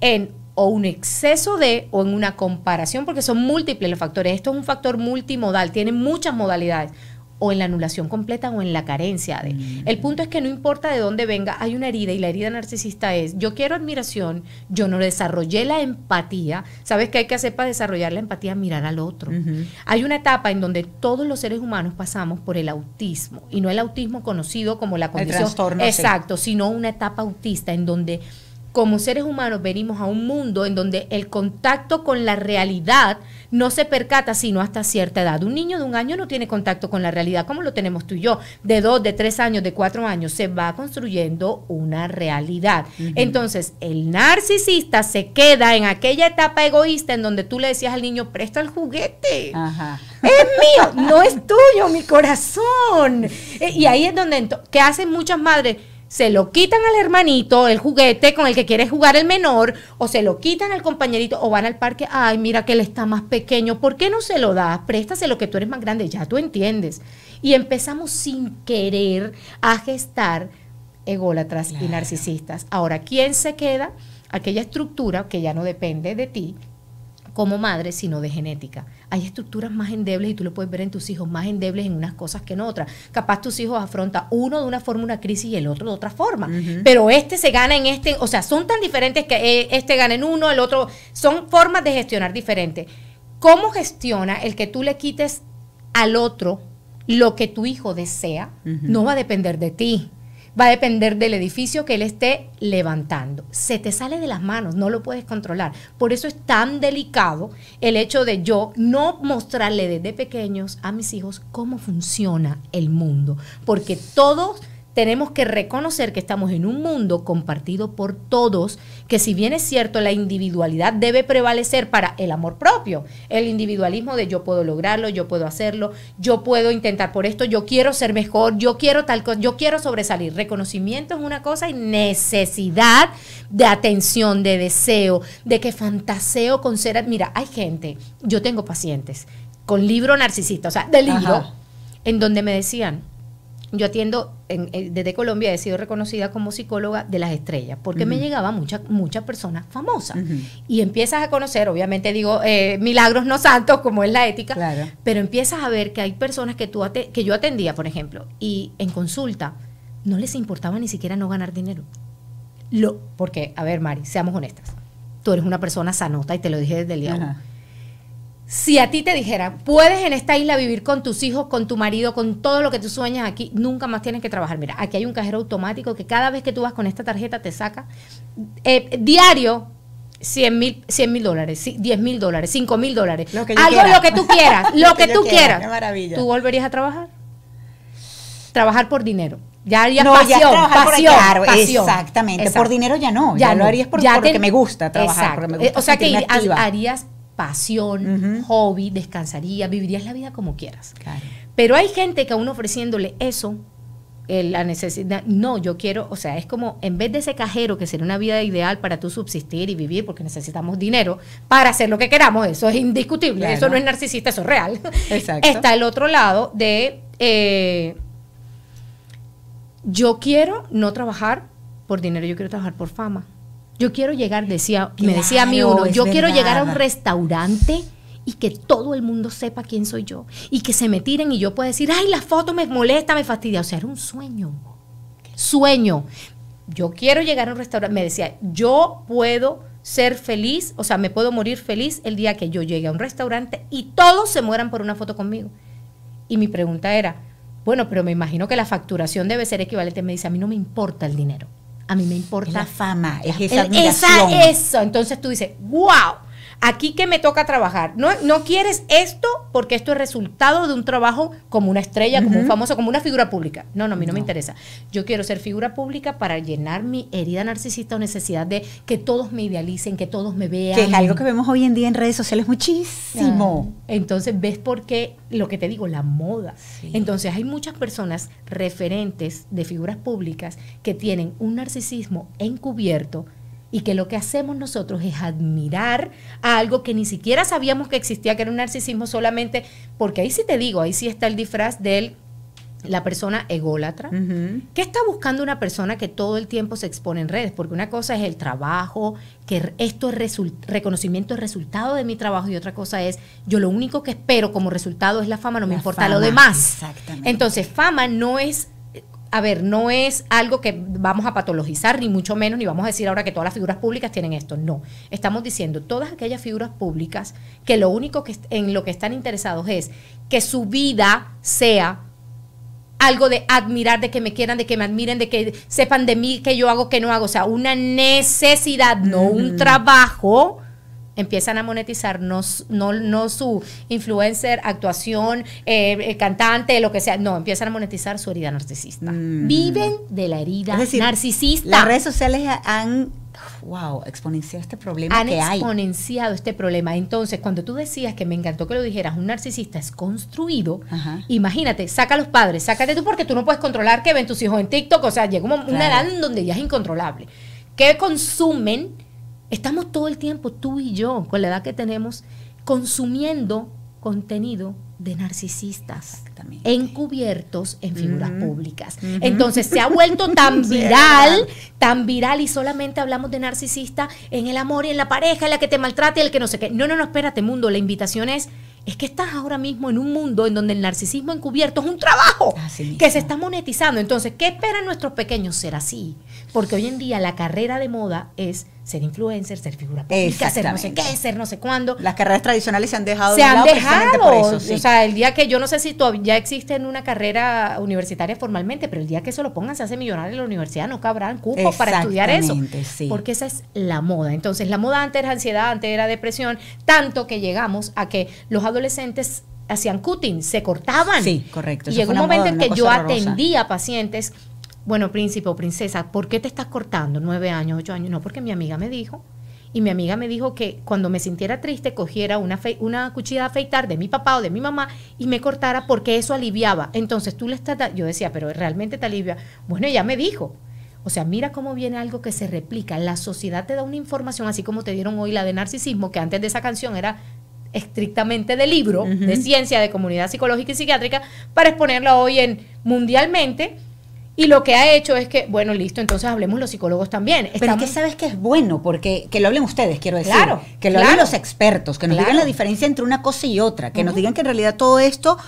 en o un exceso de o en una comparación, porque son múltiples los factores. Esto es un factor multimodal, tiene muchas modalidades o en la anulación completa o en la carencia de. Mm. El punto es que no importa de dónde venga, hay una herida y la herida narcisista es, yo quiero admiración, yo no desarrollé la empatía. ¿Sabes qué hay que hacer para desarrollar la empatía? Mirar al otro. Hay una etapa en donde todos los seres humanos pasamos por el autismo y no el autismo conocido como la condición el exacto, sino una etapa autista en donde como seres humanos venimos a un mundo en donde el contacto con la realidad no se percata sino hasta cierta edad. Un niño de un año no tiene contacto con la realidad como lo tenemos tú y yo. De dos, de tres años, de cuatro años, se va construyendo una realidad. Entonces, el narcisista se queda en aquella etapa egoísta en donde tú le decías al niño, presta el juguete. Es mío, no es tuyo, mi corazón. Eh, y ahí es donde, ¿qué hacen muchas madres? se lo quitan al hermanito, el juguete con el que quiere jugar el menor, o se lo quitan al compañerito, o van al parque, ay, mira que él está más pequeño, ¿por qué no se lo das? Préstase lo que tú eres más grande, ya tú entiendes. Y empezamos sin querer a gestar ególatras y narcisistas. Ahora, ¿quién se queda? Aquella estructura que ya no depende de ti, como madre, sino de genética. Hay estructuras más endebles y tú lo puedes ver en tus hijos, más endebles en unas cosas que en otras. Capaz tus hijos afrontan uno de una forma una crisis y el otro de otra forma. Pero este se gana en este, o sea, son tan diferentes que eh, este gana en uno, el otro, son formas de gestionar diferentes. ¿Cómo gestiona el que tú le quites al otro lo que tu hijo desea? No va a depender de ti va a depender del edificio que él esté levantando. Se te sale de las manos, no lo puedes controlar. Por eso es tan delicado el hecho de yo no mostrarle desde pequeños a mis hijos cómo funciona el mundo, porque todos tenemos que reconocer que estamos en un mundo compartido por todos, que si bien es cierto, la individualidad debe prevalecer para el amor propio, el individualismo de yo puedo lograrlo, yo puedo hacerlo, yo puedo intentar por esto, yo quiero ser mejor, yo quiero tal cosa, yo quiero sobresalir. Reconocimiento es una cosa y necesidad de atención, de deseo, de que fantaseo con ser... Mira, hay gente, yo tengo pacientes con libro narcisista, o sea, del libro, en donde me decían, yo atiendo eh, desde Colombia, he sido reconocida como psicóloga de las estrellas, porque me llegaba muchas muchas personas famosas. Y empiezas a conocer, obviamente digo, eh, milagros no santos, como es la ética, pero empiezas a ver que hay personas que, tú que yo atendía, por ejemplo, y en consulta no les importaba ni siquiera no ganar dinero. Lo, porque, a ver, Mari, seamos honestas. Tú eres una persona sanota y te lo dije desde el día si a ti te dijera, puedes en esta isla vivir con tus hijos, con tu marido, con todo lo que tú sueñas aquí, nunca más tienes que trabajar. Mira, aquí hay un cajero automático que cada vez que tú vas con esta tarjeta te saca eh, diario 100 mil dólares, 10 mil dólares, 5 mil dólares. Algo lo que tú quieras, lo, que, tú quieras. ¿Tú volverías a trabajar? Trabajar por dinero. Ya harías pasión, pasión, Exactamente. Por dinero ya no. Ya, lo harías por, porque, me gusta trabajar, porque, me gusta trabajar. Eh, o sea que harías pasión, hobby, descansaría, vivirías la vida como quieras. Pero hay gente que aún ofreciéndole eso, la necesidad, no, yo quiero, o sea, es como en vez de ese cajero que sería una vida ideal para tú subsistir y vivir porque necesitamos dinero para hacer lo que queramos, eso es indiscutible, eso no es narcisista, eso es real. Está el otro lado de eh, yo quiero no trabajar por dinero, yo quiero trabajar por fama. Yo quiero llegar, decía, me decía mi uno, yo quiero llegar a un restaurante y que todo el mundo sepa quién soy yo y que se me tiren y yo pueda decir, ay, la foto me molesta, me fastidia. O sea, era un sueño. Sueño. Yo quiero llegar a un restaurante. Me decía, yo puedo ser feliz, o sea, me puedo morir feliz el día que yo llegue a un restaurante y todos se mueran por una foto conmigo. Y mi pregunta era, bueno, pero me imagino que la facturación debe ser equivalente. Me dice, a mí no me importa el dinero a mí me importa. fama, es esa eso. Entonces tú dices, wow, aquí que me toca trabajar. No, no quieres esto porque esto es resultado de un trabajo como una estrella, como un famoso, como una figura pública. No, no, a mí no, me interesa. Yo quiero ser figura pública para llenar mi herida narcisista o necesidad de que todos me idealicen, que todos me vean. Que es algo que vemos hoy en día en redes sociales muchísimo. entonces, ¿ves por qué? Lo que te digo, la moda. Entonces, hay muchas personas referentes de figuras públicas que tienen un narcisismo encubierto y que lo que hacemos nosotros es admirar a algo que ni siquiera sabíamos que existía, que era un narcisismo solamente, porque ahí sí te digo, ahí sí está el disfraz de la persona ególatra. que ¿Qué está buscando una persona que todo el tiempo se expone en redes? Porque una cosa es el trabajo, que esto es reconocimiento es resultado de mi trabajo, y otra cosa es yo lo único que espero como resultado es la fama, no me importa lo demás. Exactamente. Entonces, fama no es a ver, no es algo que vamos a patologizar, ni mucho menos, ni vamos a decir ahora que todas las figuras públicas tienen esto. No, estamos diciendo todas aquellas figuras públicas que lo único que en lo que están interesados es que su vida sea algo de admirar, de que me quieran, de que me admiren, de que sepan de mí, que yo hago, qué no hago. O sea, una necesidad, no un mm. trabajo empiezan a monetizar no, su influencer, actuación, eh, eh, cantante, lo que sea, no, empiezan a monetizar su herida narcisista. Mm. Viven de la herida narcisista. Las redes sociales han wow, exponenciado este problema han que hay. exponenciado este problema. Entonces, cuando tú decías que me encantó que lo dijeras, un narcisista es construido, imagínate, saca a los padres, sácate tú porque tú no puedes controlar que ven tus hijos en TikTok, o sea, llega una, una edad en donde ya es incontrolable. ¿Qué consumen? Estamos todo el tiempo, tú y yo, con la edad que tenemos, consumiendo contenido de narcisistas encubiertos en figuras públicas. Entonces se ha vuelto tan viral, tan viral y solamente hablamos de narcisista en el amor y en la pareja, en la que te maltrate, el que no sé qué. No, no, no, espérate mundo, la invitación es es que estás ahora mismo en un mundo en donde el narcisismo encubierto es un trabajo que se está monetizando. Entonces, ¿qué esperan nuestros pequeños ser así? Porque hoy en día la carrera de moda es ser influencer, ser figura pública, ser no sé qué, ser no sé cuándo. Las carreras tradicionales se han dejado se de han lado dejado. Por eso, O sea, el día que yo no sé si todavía existe en una carrera universitaria formalmente, pero el día que eso lo pongan se hace millonario en la universidad, no cabrán cupos para estudiar eso. Porque esa es la moda. Entonces, la moda antes era ansiedad, antes era depresión, tanto que llegamos a que los adolescentes hacían cutting, se cortaban. Sí, correcto. Y llegó un momento en que yo atendía pacientes bueno, príncipe o princesa, ¿por qué te estás cortando nueve años, ocho años? No, porque mi amiga me dijo. Y mi amiga me dijo que cuando me sintiera triste cogiera una, una cuchilla de afeitar de mi papá o de mi mamá y me cortara porque eso aliviaba. Entonces tú le estás... Yo decía, pero realmente te alivia. Bueno, ella me dijo. O sea, mira cómo viene algo que se replica. La sociedad te da una información, así como te dieron hoy la de narcisismo, que antes de esa canción era estrictamente de libro, de ciencia, de comunidad psicológica y psiquiátrica, para exponerla hoy en mundialmente y lo que ha hecho es que, bueno, listo, entonces hablemos los psicólogos también. Pero es que sabes que es bueno, porque que lo hablen ustedes, quiero decir. Claro, que lo hablen los expertos, que nos digan la diferencia entre una cosa y otra, que nos digan que en realidad todo esto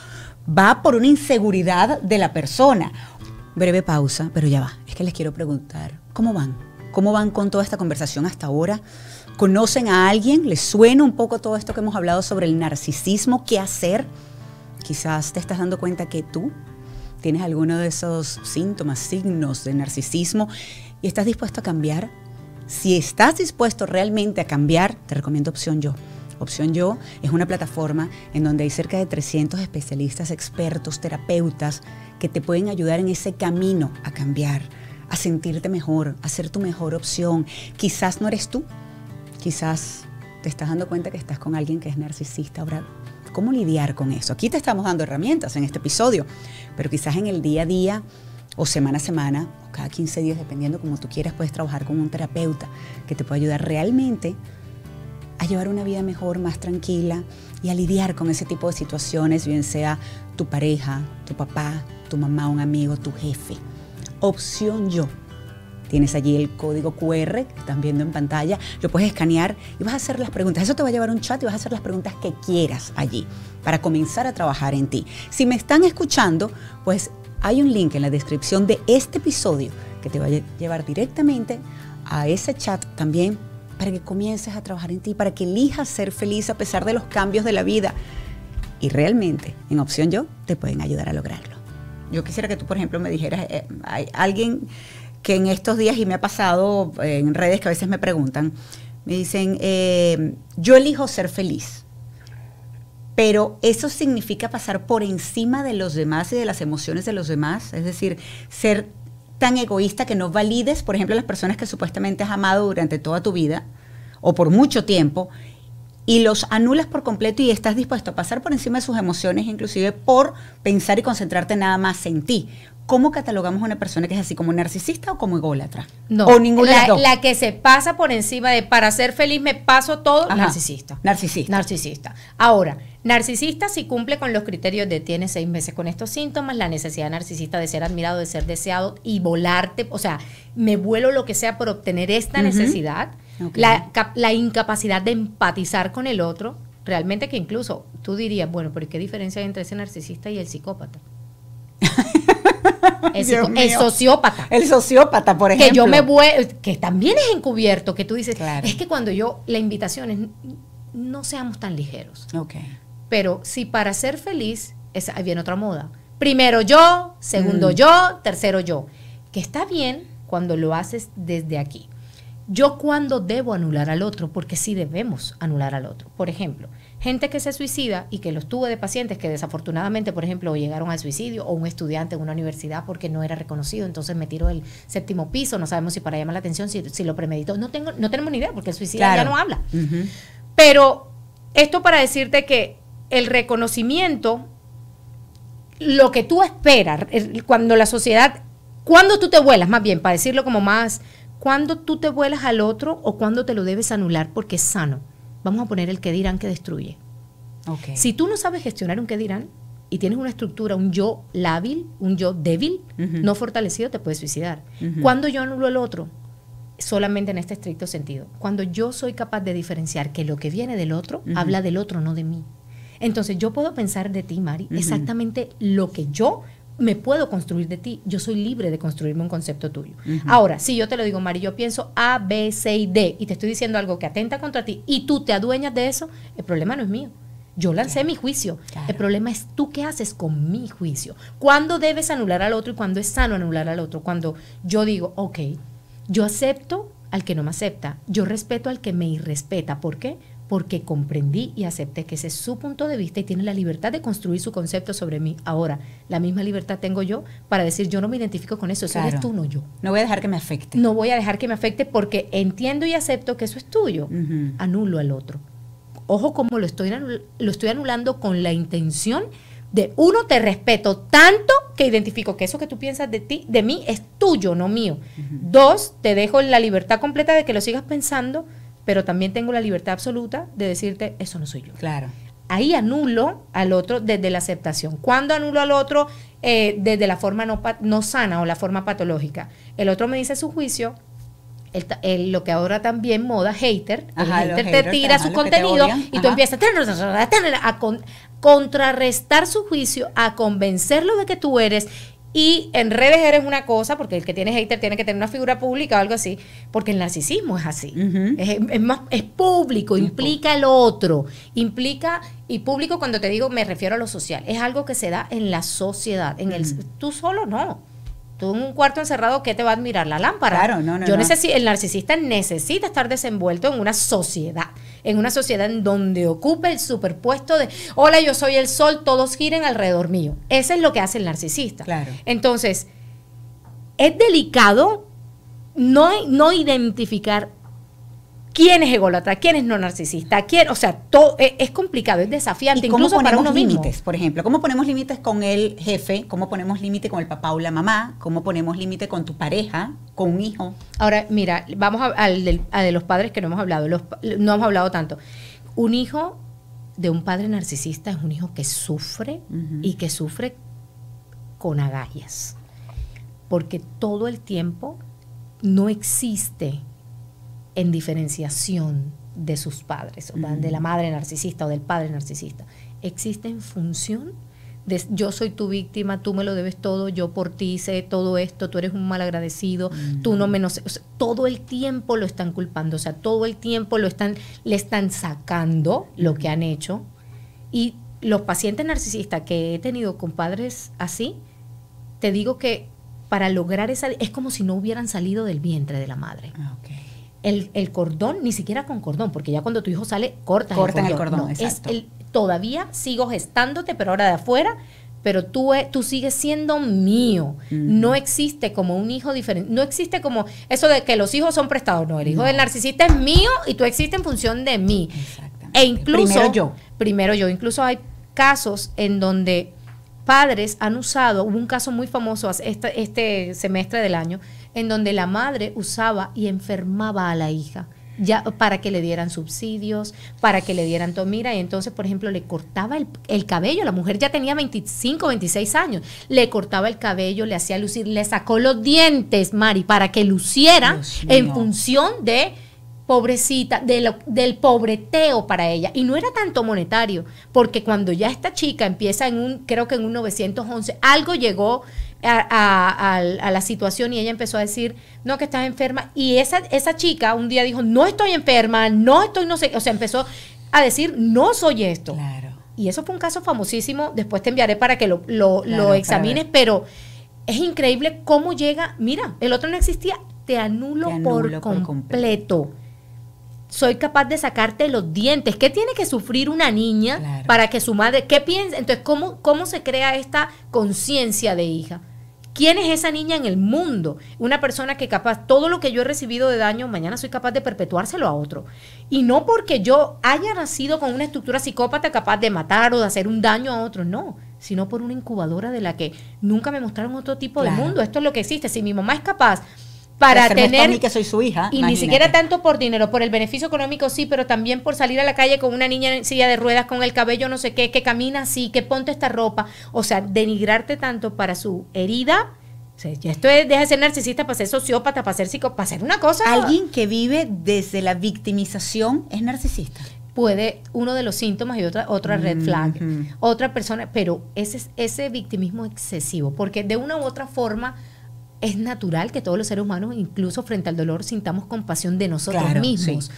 va por una inseguridad de la persona. Breve pausa, pero ya va. Es que les quiero preguntar, ¿cómo van? ¿Cómo van con toda esta conversación hasta ahora? ¿Conocen a alguien? ¿Les suena un poco todo esto que hemos hablado sobre el narcisismo? ¿Qué hacer? Quizás te estás dando cuenta que tú tienes alguno de esos síntomas, signos de narcisismo y estás dispuesto a cambiar, si estás dispuesto realmente a cambiar, te recomiendo Opción Yo. Opción Yo es una plataforma en donde hay cerca de 300 especialistas, expertos, terapeutas que te pueden ayudar en ese camino a cambiar, a sentirte mejor, a ser tu mejor opción. Quizás no eres tú, quizás te estás dando cuenta que estás con alguien que es narcisista. Ahora cómo lidiar con eso. Aquí te estamos dando herramientas en este episodio, pero quizás en el día a día o semana a semana, o cada 15 días, dependiendo como tú quieras, puedes trabajar con un terapeuta que te pueda ayudar realmente a llevar una vida mejor, más tranquila y a lidiar con ese tipo de situaciones, bien sea tu pareja, tu papá, tu mamá, un amigo, tu jefe. Opción yo, Tienes allí el código QR que están viendo en pantalla, lo puedes escanear y vas a hacer las preguntas. Eso te va a llevar un chat y vas a hacer las preguntas que quieras allí para comenzar a trabajar en ti. Si me están escuchando, pues hay un link en la descripción de este episodio que te va a llevar directamente a ese chat también para que comiences a trabajar en ti, para que elijas ser feliz a pesar de los cambios de la vida. Y realmente, en Opción Yo, te pueden ayudar a lograrlo. Yo quisiera que tú, por ejemplo, me dijeras, eh, hay alguien que en estos días, y me ha pasado eh, en redes que a veces me preguntan, me dicen, eh, yo elijo ser feliz, pero eso significa pasar por encima de los demás y de las emociones de los demás, es decir, ser tan egoísta que no valides, por ejemplo, las personas que supuestamente has amado durante toda tu vida o por mucho tiempo, y los anulas por completo y estás dispuesto a pasar por encima de sus emociones, inclusive por pensar y concentrarte nada más en ti. ¿Cómo catalogamos a una persona que es así como narcisista o como ególatra? No. O ninguna la, dos? la que se pasa por encima de para ser feliz me paso todo, narcisista. Narcisista. Narcisista. Ahora, narcisista si cumple con los criterios de tiene seis meses con estos síntomas, la necesidad narcisista de ser admirado, de ser deseado y volarte, o sea, me vuelo lo que sea por obtener esta necesidad. La, la incapacidad de empatizar con el otro, realmente que incluso tú dirías, bueno, pero ¿qué diferencia hay entre ese narcisista y el psicópata? Es el sociópata. El sociópata, por ejemplo. Que yo me voy que también es encubierto, que tú dices, es que cuando yo, la invitación es, no seamos tan ligeros. Ok. Pero si para ser feliz, es, bien viene otra moda. Primero yo, segundo mm. yo, tercero yo. Que está bien cuando lo haces desde aquí. Yo cuando debo anular al otro, porque sí debemos anular al otro. Por ejemplo, gente que se suicida y que los tuve de pacientes que desafortunadamente, por ejemplo, llegaron al suicidio o un estudiante en una universidad porque no era reconocido, entonces me tiro del séptimo piso, no sabemos si para llamar la atención, si, lo premeditó, no, tengo, no tenemos ni idea porque el suicidio ya no habla. Pero esto para decirte que el reconocimiento, lo que tú esperas, cuando la sociedad, cuando tú te vuelas, más bien, para decirlo como más cuando tú te vuelas al otro o cuando te lo debes anular porque es sano. Vamos a poner el que dirán que destruye. Okay. Si tú no sabes gestionar un que dirán y tienes una estructura, un yo lábil, un yo débil, no fortalecido, te puedes suicidar. Cuando yo anulo al otro, solamente en este estricto sentido, cuando yo soy capaz de diferenciar que lo que viene del otro habla del otro, no de mí. Entonces yo puedo pensar de ti, Mari, exactamente lo que yo me puedo construir de ti, yo soy libre de construirme un concepto tuyo. Ahora, si yo te lo digo, Mari, yo pienso A, B, C y D, y te estoy diciendo algo que atenta contra ti, y tú te adueñas de eso, el problema no es mío. Yo lancé mi juicio. El problema es tú qué haces con mi juicio. ¿Cuándo debes anular al otro y cuándo es sano anular al otro? Cuando yo digo, ok, yo acepto al que no me acepta, yo respeto al que me irrespeta. ¿Por qué? porque comprendí y acepté que ese es su punto de vista y tiene la libertad de construir su concepto sobre mí. Ahora, la misma libertad tengo yo para decir yo no me identifico con eso, eso tú, no yo. No voy a dejar que me afecte. No voy a dejar que me afecte porque entiendo y acepto que eso es tuyo. Anulo al otro. Ojo como lo estoy, lo estoy anulando con la intención de uno te respeto tanto que identifico que eso que tú piensas de ti, de mí es tuyo, no mío. Dos, te dejo la libertad completa de que lo sigas pensando pero también tengo la libertad absoluta de decirte, eso no soy yo. Claro. Ahí anulo al otro desde la aceptación. cuando anulo al otro? Eh, desde la forma no, no, sana o la forma patológica. El otro me dice su juicio. lo que ahora también moda, hater. hater te tira su contenido y tú empiezas a contrarrestar su juicio, a convencerlo de que tú eres y en redes eres una cosa, porque el que tiene hater tiene que tener una figura pública o algo así, porque el narcisismo es así. es, más, es público, implica el otro, implica, y público cuando te digo me refiero a lo social, es algo que se da en la sociedad, en el tú solo no. Tú en un cuarto encerrado, ¿qué te va a admirar? La lámpara. Claro, no, no. Yo el narcisista necesita estar desenvuelto en una sociedad, en una sociedad en donde ocupe el superpuesto de, hola, yo soy el sol, todos giren alrededor mío. Eso es lo que hace el narcisista. Claro. Entonces, es delicado no, no identificar quién es ególatra, quién es no narcisista, quién, o sea, eh, es, complicado, es desafiante, cómo incluso ponemos límites, por ejemplo, cómo ponemos límites con el jefe, cómo ponemos límite con el papá o la mamá, cómo ponemos límite con tu pareja, con un hijo. Ahora, mira, vamos a, de, los padres que no hemos hablado, no hemos hablado tanto. Un hijo de un padre narcisista es un hijo que sufre y que sufre con agallas, porque todo el tiempo no existe en diferenciación de sus padres, o de la mm. madre narcisista o del padre narcisista. Existe en función de yo soy tu víctima, tú me lo debes todo, yo por ti sé todo esto, tú eres un mal agradecido, tú no menos... todo el tiempo lo están culpando, o sea, todo el tiempo lo están, le están sacando lo que han hecho. Y los pacientes narcisistas que he tenido con padres así, te digo que para lograr esa... Es como si no hubieran salido del vientre de la madre. Ah, el, el, cordón, ni siquiera con cordón, porque ya cuando tu hijo sale, corta el cordón. El cordón Es todavía sigo gestándote, pero ahora de afuera, pero tú, eh, tú sigues siendo mío. No existe como un hijo diferente. No existe como eso de que los hijos son prestados. No, el hijo del narcisista es mío y tú existes en función de mí. Exactamente. E incluso. Primero yo. Primero yo. Incluso hay casos en donde padres han usado, hubo un caso muy famoso este, este semestre del año, en donde la madre usaba y enfermaba a la hija. Ya, para que le dieran subsidios, para que le dieran todo. Mira, y entonces, por ejemplo, le cortaba el, cabello. La mujer ya tenía 25, 26 años. Le cortaba el cabello, le hacía lucir, le sacó los dientes, Mari, para que luciera en función de pobrecita, de del pobreteo para ella. Y no era tanto monetario, porque cuando ya esta chica empieza en un, creo que en un 911, algo llegó a, la situación y ella empezó a decir, no, que estás enferma. Y esa, esa chica un día dijo, no estoy enferma, no estoy, no sé, o sea, empezó a decir, no soy esto. Y eso fue un caso famosísimo, después te enviaré para que lo, lo, examines, pero es increíble cómo llega, mira, el otro no existía, te anulo, por, completo. Soy capaz de sacarte los dientes. ¿Qué tiene que sufrir una niña para que su madre, qué piensa? Entonces, ¿cómo, cómo se crea esta conciencia de hija? ¿Quién es esa niña en el mundo? Una persona que capaz, todo lo que yo he recibido de daño, mañana soy capaz de perpetuárselo a otro. Y no porque yo haya nacido con una estructura psicópata capaz de matar o de hacer un daño a otro, no, sino por una incubadora de la que nunca me mostraron otro tipo de mundo. Esto es lo que existe. Si mi mamá es capaz para tener... Y ni siquiera tanto por dinero, por el beneficio económico sí, pero también por salir a la calle con una niña en silla de ruedas, con el cabello no sé qué, que camina así, que ponte esta ropa. O sea, denigrarte tanto para su herida. esto es, deja de ser narcisista para ser sociópata, para ser psicópata, para ser una cosa. Alguien que vive desde la victimización es narcisista puede uno de los síntomas y otra otra red flag, otra persona, pero ese ese victimismo excesivo, porque de una u otra forma es natural que todos los seres humanos, incluso frente al dolor, sintamos compasión de nosotros mismos.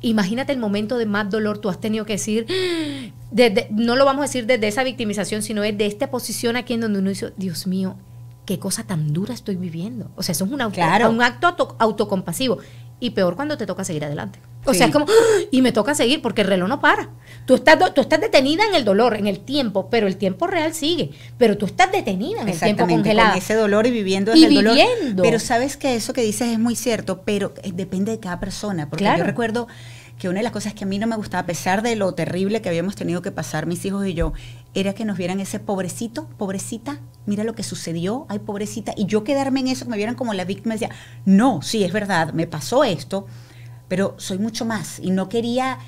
Imagínate el momento de más dolor, tú has tenido que decir, no lo vamos a decir desde esa victimización, sino desde esta posición aquí en donde uno dice, Dios mío, qué cosa tan dura estoy viviendo. O sea, eso es un, acto auto, autocompasivo y peor cuando te toca seguir adelante. O sea, es como, ¡Ah! y me toca seguir porque el reloj no para. Tú estás, tú estás detenida en el dolor, en el tiempo, pero el tiempo real sigue. Pero tú estás detenida en el tiempo congelado. En ese dolor y viviendo el dolor. Pero sabes que eso que dices es muy cierto, pero eh, depende de cada persona. Porque yo recuerdo que una de las cosas que a mí no me gustaba, a pesar de lo terrible que habíamos tenido que pasar mis hijos y yo, era que nos vieran ese pobrecito, pobrecita, mira lo que sucedió, ay pobrecita, y yo quedarme en eso, que me vieran como la víctima, decía, no, sí, es verdad, me pasó esto, pero soy mucho más y no quería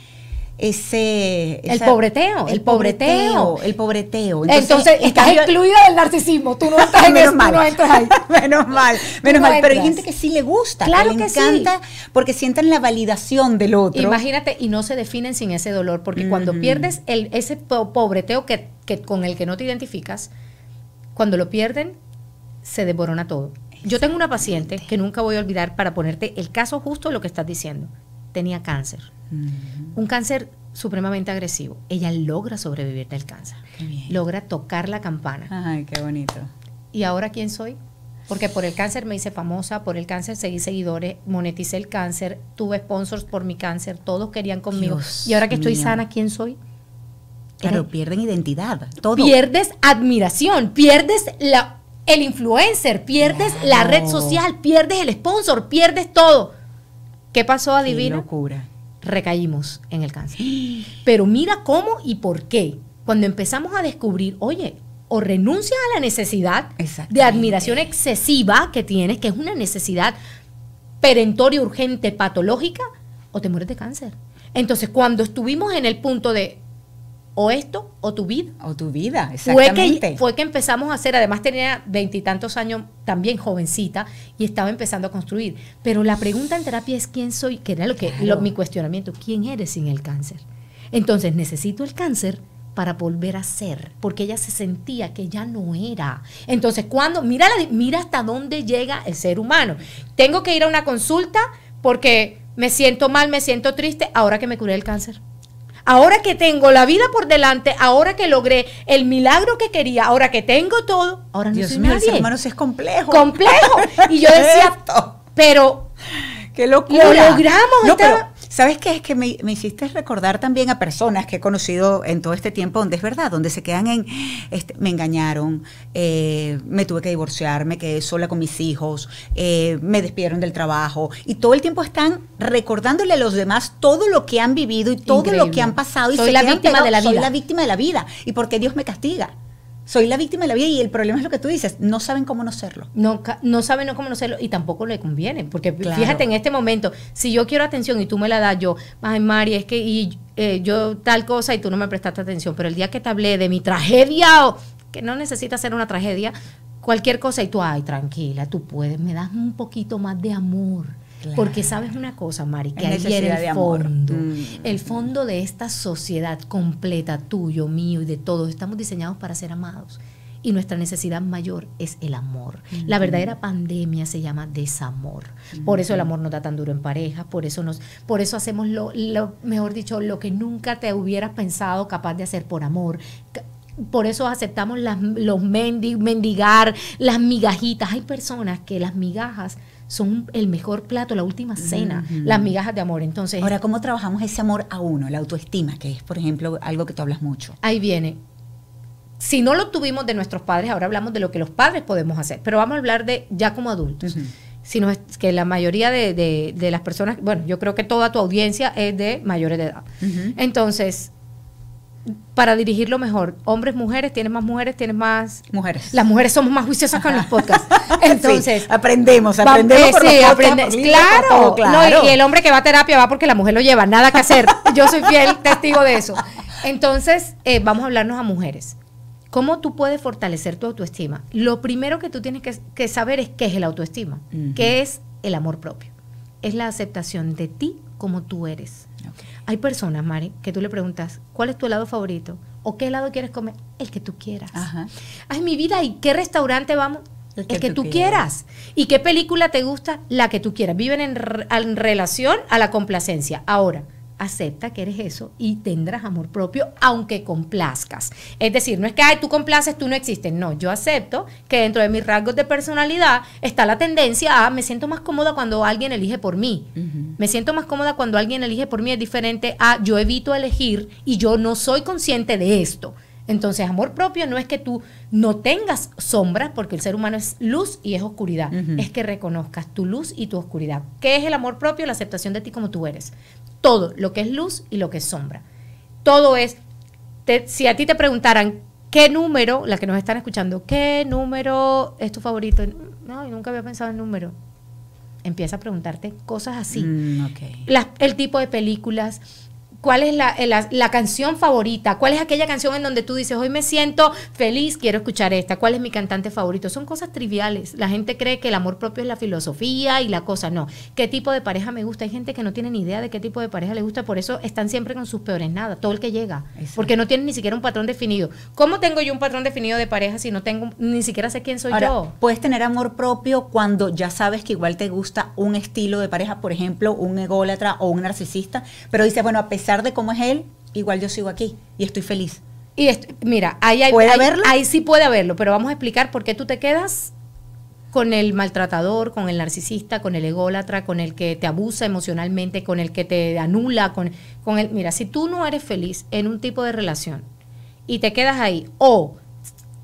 ese... el pobreteo. El, pobreteo, El pobreteo. Entonces, estás excluida del narcisismo, tú no estás en menos ahí. menos mal, menos mal, pero hay gente que sí le gusta, claro que, le encanta, porque sienten la validación del otro. Imagínate, y no se definen sin ese dolor, porque cuando pierdes el, ese pobreteo que, que, con el que no te identificas, cuando lo pierden, se desborona todo. Yo tengo una paciente que nunca voy a olvidar para ponerte el caso justo de lo que estás diciendo. Tenía cáncer. Un cáncer supremamente agresivo. Ella logra sobrevivir del cáncer. Logra tocar la campana. Ay, qué bonito. ¿Y ahora quién soy? Porque por el cáncer me hice famosa, por el cáncer seguí seguidores, moneticé el cáncer, tuve sponsors por mi cáncer, todos querían conmigo. y ahora que estoy sana, ¿quién soy? Pero pierden identidad. Todo. Pierdes admiración, pierdes el influencer, pierdes la red social, pierdes el sponsor, pierdes todo. ¿Qué pasó, adivina? locura. Recaímos en el cáncer. Pero mira cómo y por qué. Cuando empezamos a descubrir, oye, o renuncias a la necesidad de admiración excesiva que tienes, que es una necesidad perentoria, urgente, patológica, o te mueres de cáncer. Entonces, cuando estuvimos en el punto de o esto o tu vida. O tu vida, exactamente. Fue que, empezamos a hacer, además tenía veintitantos años también jovencita y estaba empezando a construir. Pero la pregunta en terapia es quién soy, que era lo que mi cuestionamiento, ¿quién eres sin el cáncer? Entonces necesito el cáncer para volver a ser, porque ella se sentía que ya no era. Entonces, cuando mira, mira hasta dónde llega el ser humano. Tengo que ir a una consulta porque me siento mal, me siento triste ahora que me curé el cáncer ahora que tengo la vida por delante, ahora que logré el milagro que quería, ahora que tengo todo, ahora no Dios soy mío, nadie. hermanos, es complejo. Complejo. Y yo decía, pero ¡Qué locura! ¡Lo logramos! ¿Sabes qué? Es que me, me, hiciste recordar también a personas que he conocido en todo este tiempo donde es verdad, donde se quedan en, este, me engañaron, eh, me tuve que divorciar, me quedé sola con mis hijos, eh, me despidieron del trabajo y todo el tiempo están recordándole a los demás todo lo que han vivido y todo lo que han pasado. Y soy la víctima de la vida. Soy la víctima de la vida y por qué Dios me castiga soy la víctima de la vida y el problema es lo que tú dices, no saben cómo no serlo. No, no saben cómo no serlo y tampoco le conviene, porque fíjate en este momento, si yo quiero atención y tú me la das, yo, ay Mari, es que y, eh, yo tal cosa y tú no me prestaste atención, pero el día que te hablé de mi tragedia, o, que no necesita ser una tragedia, cualquier cosa y tú, ay, tranquila, tú puedes, me das un poquito más de amor porque sabes una cosa, Mari, que el fondo. Mm. El fondo de esta sociedad completa, tuyo, mío y de todos, estamos diseñados para ser amados. Y nuestra necesidad mayor es el amor. La verdadera pandemia se llama desamor. Por eso el amor no da tan duro en pareja, por eso nos, por eso hacemos lo, mejor dicho, lo que nunca te hubieras pensado capaz de hacer por amor por eso aceptamos los mendigar, las migajitas. Hay personas que las migajas son el mejor plato, la última cena, las migajas de amor. Entonces, ahora cómo trabajamos ese amor a uno, la autoestima, que es, por ejemplo, algo que tú hablas mucho. Ahí viene. Si no lo tuvimos de nuestros padres, ahora hablamos de lo que los padres podemos hacer, pero vamos a hablar de ya como adultos. Si no es que la mayoría de, de, las personas, bueno, yo creo que toda tu audiencia es de mayores de edad. Entonces, para dirigirlo mejor. Hombres, mujeres, tienes más mujeres, tienes más... Mujeres. Las mujeres somos más juiciosas con los podcasts. Entonces... aprendemos, aprendemos eh, por claro. claro. y, el hombre que va a terapia va porque la mujer lo lleva, nada que hacer. Yo soy fiel testigo de eso. Entonces, eh, vamos a hablarnos a mujeres. ¿Cómo tú puedes fortalecer tu autoestima? Lo primero que tú tienes que, saber es qué es el autoestima, qué es el amor propio. Es la aceptación de ti como tú eres hay personas, Mari, que tú le preguntas, ¿cuál es tu helado favorito? ¿O qué helado quieres comer? El que tú quieras. Ajá. Ay, mi vida, ¿y qué restaurante vamos? El que, tú, quieras. ¿Y qué película te gusta? La que tú quieras. Viven en relación a la complacencia. Ahora, acepta que eres eso y tendrás amor propio aunque complazcas. Es decir, no es que Ay, tú complaces, tú no existes. No, yo acepto que dentro de mis rasgos de personalidad está la tendencia a me siento más cómoda cuando alguien elige por mí. Me siento más cómoda cuando alguien elige por mí. Es diferente a yo evito elegir y yo no soy consciente de esto. Entonces, amor propio no es que tú no tengas sombras, porque el ser humano es luz y es oscuridad. Es que reconozcas tu luz y tu oscuridad. ¿Qué es el amor propio? La aceptación de ti como tú eres todo lo que es luz y lo que es sombra. Todo es, si a ti te preguntaran qué número, las que nos están escuchando, qué número es tu favorito, no, nunca había pensado en número. Empieza a preguntarte cosas así. Mm, el tipo de películas, cuál es eh, la, canción favorita, cuál es aquella canción en donde tú dices, hoy me siento feliz, quiero escuchar esta, cuál es mi cantante favorito. Son cosas triviales. La gente cree que el amor propio es la filosofía y la cosa, no. ¿Qué tipo de pareja me gusta? Hay gente que no tiene ni idea de qué tipo de pareja le gusta, por eso están siempre con sus peores nada, todo el que llega, porque no tienen ni siquiera un patrón definido. ¿Cómo tengo yo un patrón definido de pareja si no tengo, ni siquiera sé quién soy yo? Puedes tener amor propio cuando ya sabes que igual te gusta un estilo de pareja, por ejemplo, un ególatra o un narcisista, pero dices, bueno, a pesar de cómo es él, igual yo sigo aquí y estoy feliz. Y mira, ahí, ahí, ahí sí puede haberlo, pero vamos a explicar por qué tú te quedas con el maltratador, con el narcisista, con el ególatra, con el que te abusa emocionalmente, con el que te anula, con, con el... Mira, si tú no eres feliz en un tipo de relación y te quedas ahí, o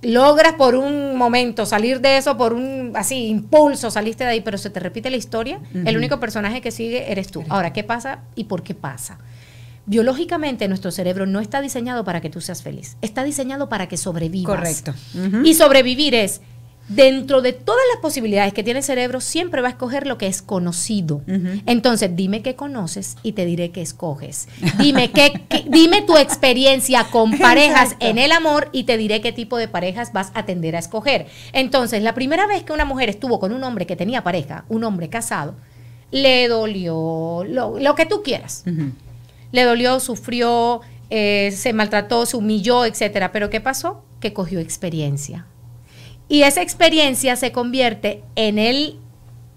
logras por un momento salir de eso, por un así impulso, saliste de ahí, pero se te repite la historia, el único personaje que sigue eres tú. Ahora, ¿qué pasa y por qué pasa? biológicamente nuestro cerebro no está diseñado para que tú seas feliz, está diseñado para que sobrevivas. Correcto. Y sobrevivir es, dentro de todas las posibilidades que tiene el cerebro, siempre va a escoger lo que es conocido. Entonces, dime qué conoces y te diré qué escoges. Dime, qué, dime tu experiencia con parejas en el amor y te diré qué tipo de parejas vas a tender a escoger. Entonces, la primera vez que una mujer estuvo con un hombre que tenía pareja, un hombre casado, le dolió lo, que tú quieras le dolió, sufrió, eh, se maltrató, se humilló, etcétera. Pero ¿qué pasó? Que cogió experiencia. Y esa experiencia se convierte en el,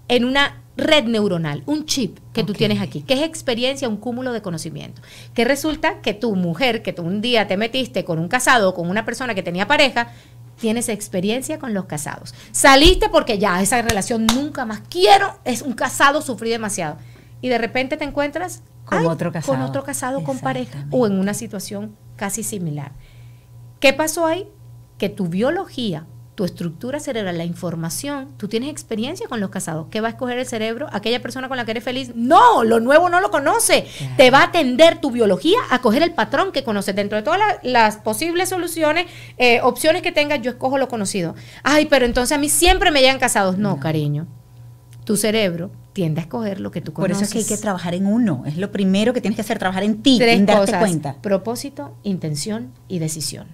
en una red neuronal, un chip que tú tienes aquí, que es experiencia, un cúmulo de conocimiento. Que resulta que tu mujer, que tú un día te metiste con un casado con una persona que tenía pareja, tienes experiencia con los casados. Saliste porque ya esa relación nunca más quiero, es un casado, sufrí demasiado. Y de repente te encuentras con otro casado. Con otro casado, con pareja o en una situación casi similar. ¿Qué pasó ahí? Que tu biología, tu estructura cerebral, la información, tú tienes experiencia con los casados. ¿Qué va a escoger el cerebro? Aquella persona con la que eres feliz. No, lo nuevo no lo conoce. Te va a atender tu biología a coger el patrón que conoces. Dentro de todas las, posibles soluciones, eh, opciones que tengas, yo escojo lo conocido. Ay, pero entonces a mí siempre me llegan casados. no. cariño. Tu cerebro tiende a escoger lo que tú conoces. Por eso es que hay que trabajar en uno. Es lo primero que tienes que hacer, trabajar en ti, en darte cosas, Propósito, intención y decisión.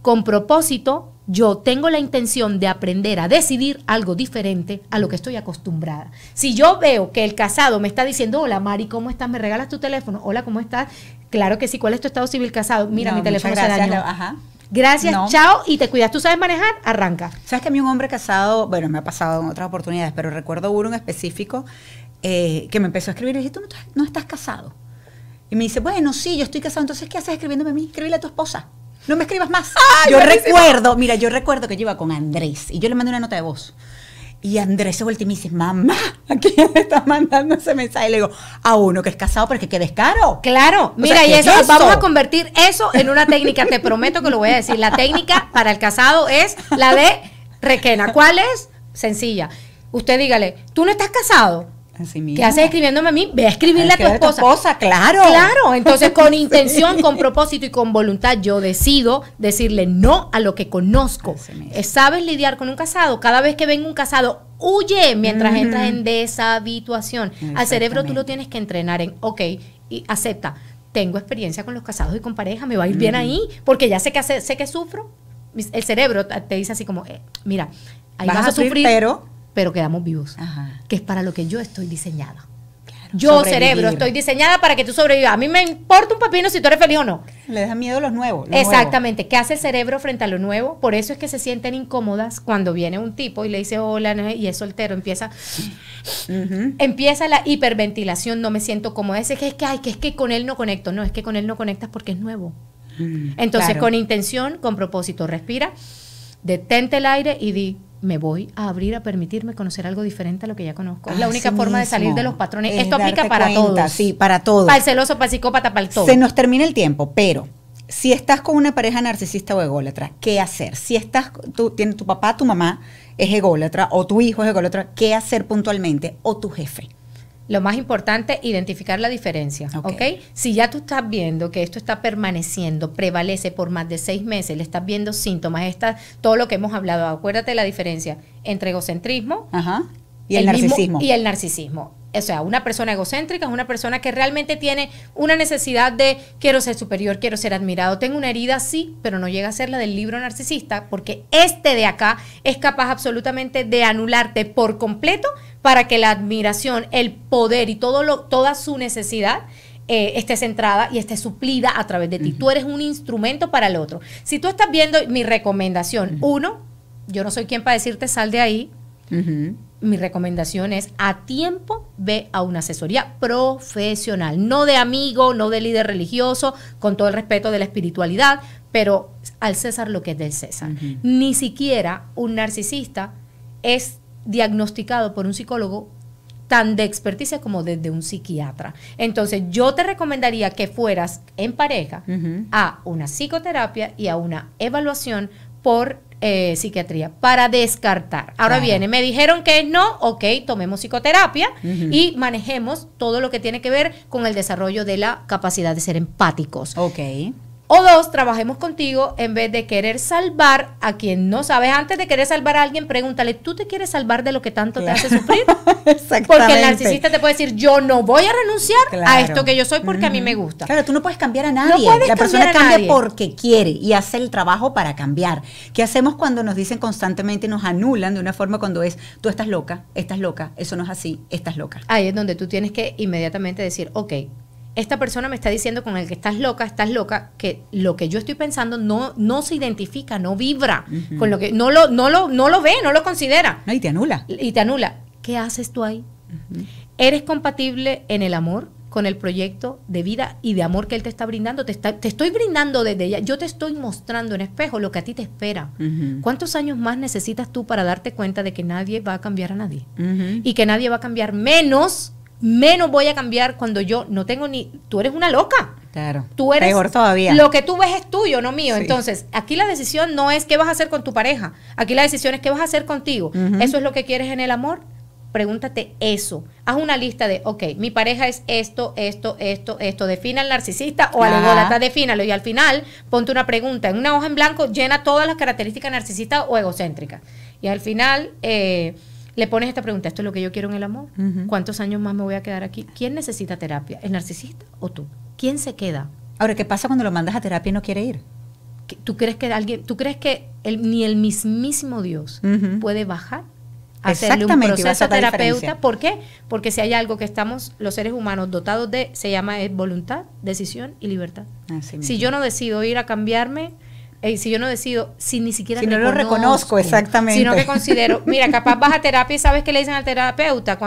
Con propósito, yo tengo la intención de aprender a decidir algo diferente a lo que estoy acostumbrada. Si yo veo que el casado me está diciendo, hola Mari, ¿cómo estás? ¿Me regalas tu teléfono? Hola, ¿cómo estás? Claro que sí, ¿cuál es tu estado civil casado? Mira, mi teléfono Ajá Gracias, chao y te cuidas. ¿Tú sabes manejar? Arranca. Sabes que a mí un hombre casado, bueno, me ha pasado en otras oportunidades, pero recuerdo uno en específico eh, que me empezó a escribir y dije, tú no, estás casado. Y me dice, bueno, sí, yo estoy casado, entonces ¿qué haces escribiéndome a mí? Escribile a tu esposa. No me escribas más. yo recuerdo, mira, yo recuerdo que yo iba con Andrés y yo le mandé una nota de voz. Y Andrés se voltea y me dice, mamá, ¿a quién me estás mandando ese mensaje? le digo, a uno que es casado, pero que quedes caro. Claro, mira, y eso, eso, vamos a convertir eso en una técnica, te prometo que lo voy a decir. La técnica para el casado es la de requena. ¿Cuál es? Sencilla. Usted dígale, tú no estás casado, ¿Qué haces escribiéndome a mí? Ve a escribirle a, tu esposa. tu Claro. Claro. Entonces, con intención, con propósito y con voluntad, yo decido decirle no a lo que conozco. Eh, ¿Sabes lidiar con un casado? Cada vez que venga un casado, huye mientras entras en deshabituación. Al cerebro tú lo tienes que entrenar en, ok, y acepta. Tengo experiencia con los casados y con pareja, me va a ir bien ahí, porque ya sé que, sé que sufro. El cerebro te dice así como, eh, mira, ahí vas, vas a sufrir, pero pero quedamos vivos, que es para lo que yo estoy diseñada. yo, cerebro, estoy diseñada para que tú sobrevivas. A mí me importa un papino si tú eres feliz o no. Le da miedo a los nuevos. Exactamente. ¿Qué hace el cerebro frente a lo nuevo? Por eso es que se sienten incómodas cuando viene un tipo y le dice hola y es soltero. Empieza, empieza la hiperventilación. No me siento cómoda. Es que es que, ay, que es que con él no conecto. No, es que con él no conectas porque es nuevo. Mm, Entonces, con intención, con propósito, respira, detente el aire y di me voy a abrir a permitirme conocer algo diferente a lo que ya conozco. Es la ah, única forma de salir de los patrones. Esto aplica para todos. Sí, para todos. Para el celoso, para el psicópata, para el todo. Se nos termina el tiempo, pero si estás con una pareja narcisista o ególatra, ¿qué hacer? Si estás, tú, tienes tu papá, tu mamá es ególatra o tu hijo es ególatra, ¿qué hacer puntualmente? O tu jefe lo más importante, identificar la diferencia. Okay. Si ya tú estás viendo que esto está permaneciendo, prevalece por más de seis meses, le estás viendo síntomas, está todo lo que hemos hablado. Acuérdate la diferencia entre egocentrismo y el, narcisismo. y el narcisismo o sea, una persona egocéntrica es una persona que realmente tiene una necesidad de quiero ser superior, quiero ser admirado, tengo una herida, sí, pero no llega a ser la del libro narcisista, porque este de acá es capaz absolutamente de anularte por completo para que la admiración, el poder y todo lo, toda su necesidad eh, esté centrada y esté suplida a través de ti. Tú eres un instrumento para el otro. Si tú estás viendo mi recomendación, uno, yo no soy quien para decirte sal de ahí mi recomendación es a tiempo ve a una asesoría profesional, no de amigo, no de líder religioso, con todo el respeto de la espiritualidad, pero al César lo que es del César. Ni siquiera un narcisista es diagnosticado por un psicólogo tan de experticia como desde un psiquiatra. Entonces, yo te recomendaría que fueras en pareja a una psicoterapia y a una evaluación por eh, psiquiatría para descartar. Ahora viene, me dijeron que no, ok, tomemos psicoterapia y manejemos todo lo que tiene que ver con el desarrollo de la capacidad de ser empáticos. Ok. O dos, trabajemos contigo en vez de querer salvar a quien no sabes. Antes de querer salvar a alguien, pregúntale, ¿tú te quieres salvar de lo que tanto te hace sufrir? Exactamente. Porque el narcisista te puede decir, yo no voy a renunciar a esto que yo soy porque a mí me gusta. Claro, tú no puedes cambiar a nadie. La persona cambia porque quiere y hace el trabajo para cambiar. ¿Qué hacemos cuando nos dicen constantemente, nos anulan de una forma cuando es, tú estás loca, estás loca, eso no es así, estás loca? Ahí es donde tú tienes que inmediatamente decir, ok, esta persona me está diciendo con el que estás loca, estás loca, que lo que yo estoy pensando no, no se identifica, no vibra con lo que no lo, no lo, no lo ve, no lo considera. No, y te anula. Y te anula. ¿Qué haces tú ahí? ¿Eres compatible en el amor? con el proyecto de vida y de amor que él te está brindando. Te, estoy brindando desde ella. Yo te estoy mostrando en espejo lo que a ti te espera. ¿Cuántos años más necesitas tú para darte cuenta de que nadie va a cambiar a nadie? Y que nadie va a cambiar menos menos voy a cambiar cuando yo no tengo ni... Tú eres una loca. Claro. Tú eres... Peor todavía. Lo que tú ves es tuyo, no mío. Entonces, aquí la decisión no es qué vas a hacer con tu pareja. Aquí la decisión es qué vas a hacer contigo. ¿Eso es lo que quieres en el amor? Pregúntate eso. Haz una lista de, ok, mi pareja es esto, esto, esto, esto. Defina al narcisista o al ególatra, defínalo. Y al final, ponte una pregunta. En una hoja en blanco, llena todas las características narcisistas o egocéntricas. Y al final... Eh, le pones esta pregunta, esto es lo que yo quiero en el amor, ¿cuántos años más me voy a quedar aquí? ¿Quién necesita terapia? ¿El narcisista o tú? ¿Quién se queda? Ahora, ¿qué pasa cuando lo mandas a terapia y no quiere ir? ¿Tú crees que alguien, tú crees que ni el mismísimo Dios puede bajar? A hacerle un proceso terapeuta. ¿Por qué? Porque si hay algo que estamos los seres humanos dotados de, se llama voluntad, decisión y libertad. si yo no decido ir a cambiarme, si yo no decido, si ni siquiera si no lo reconozco exactamente, sino que considero, mira, capaz vas a terapia y sabes que le dicen al terapeuta,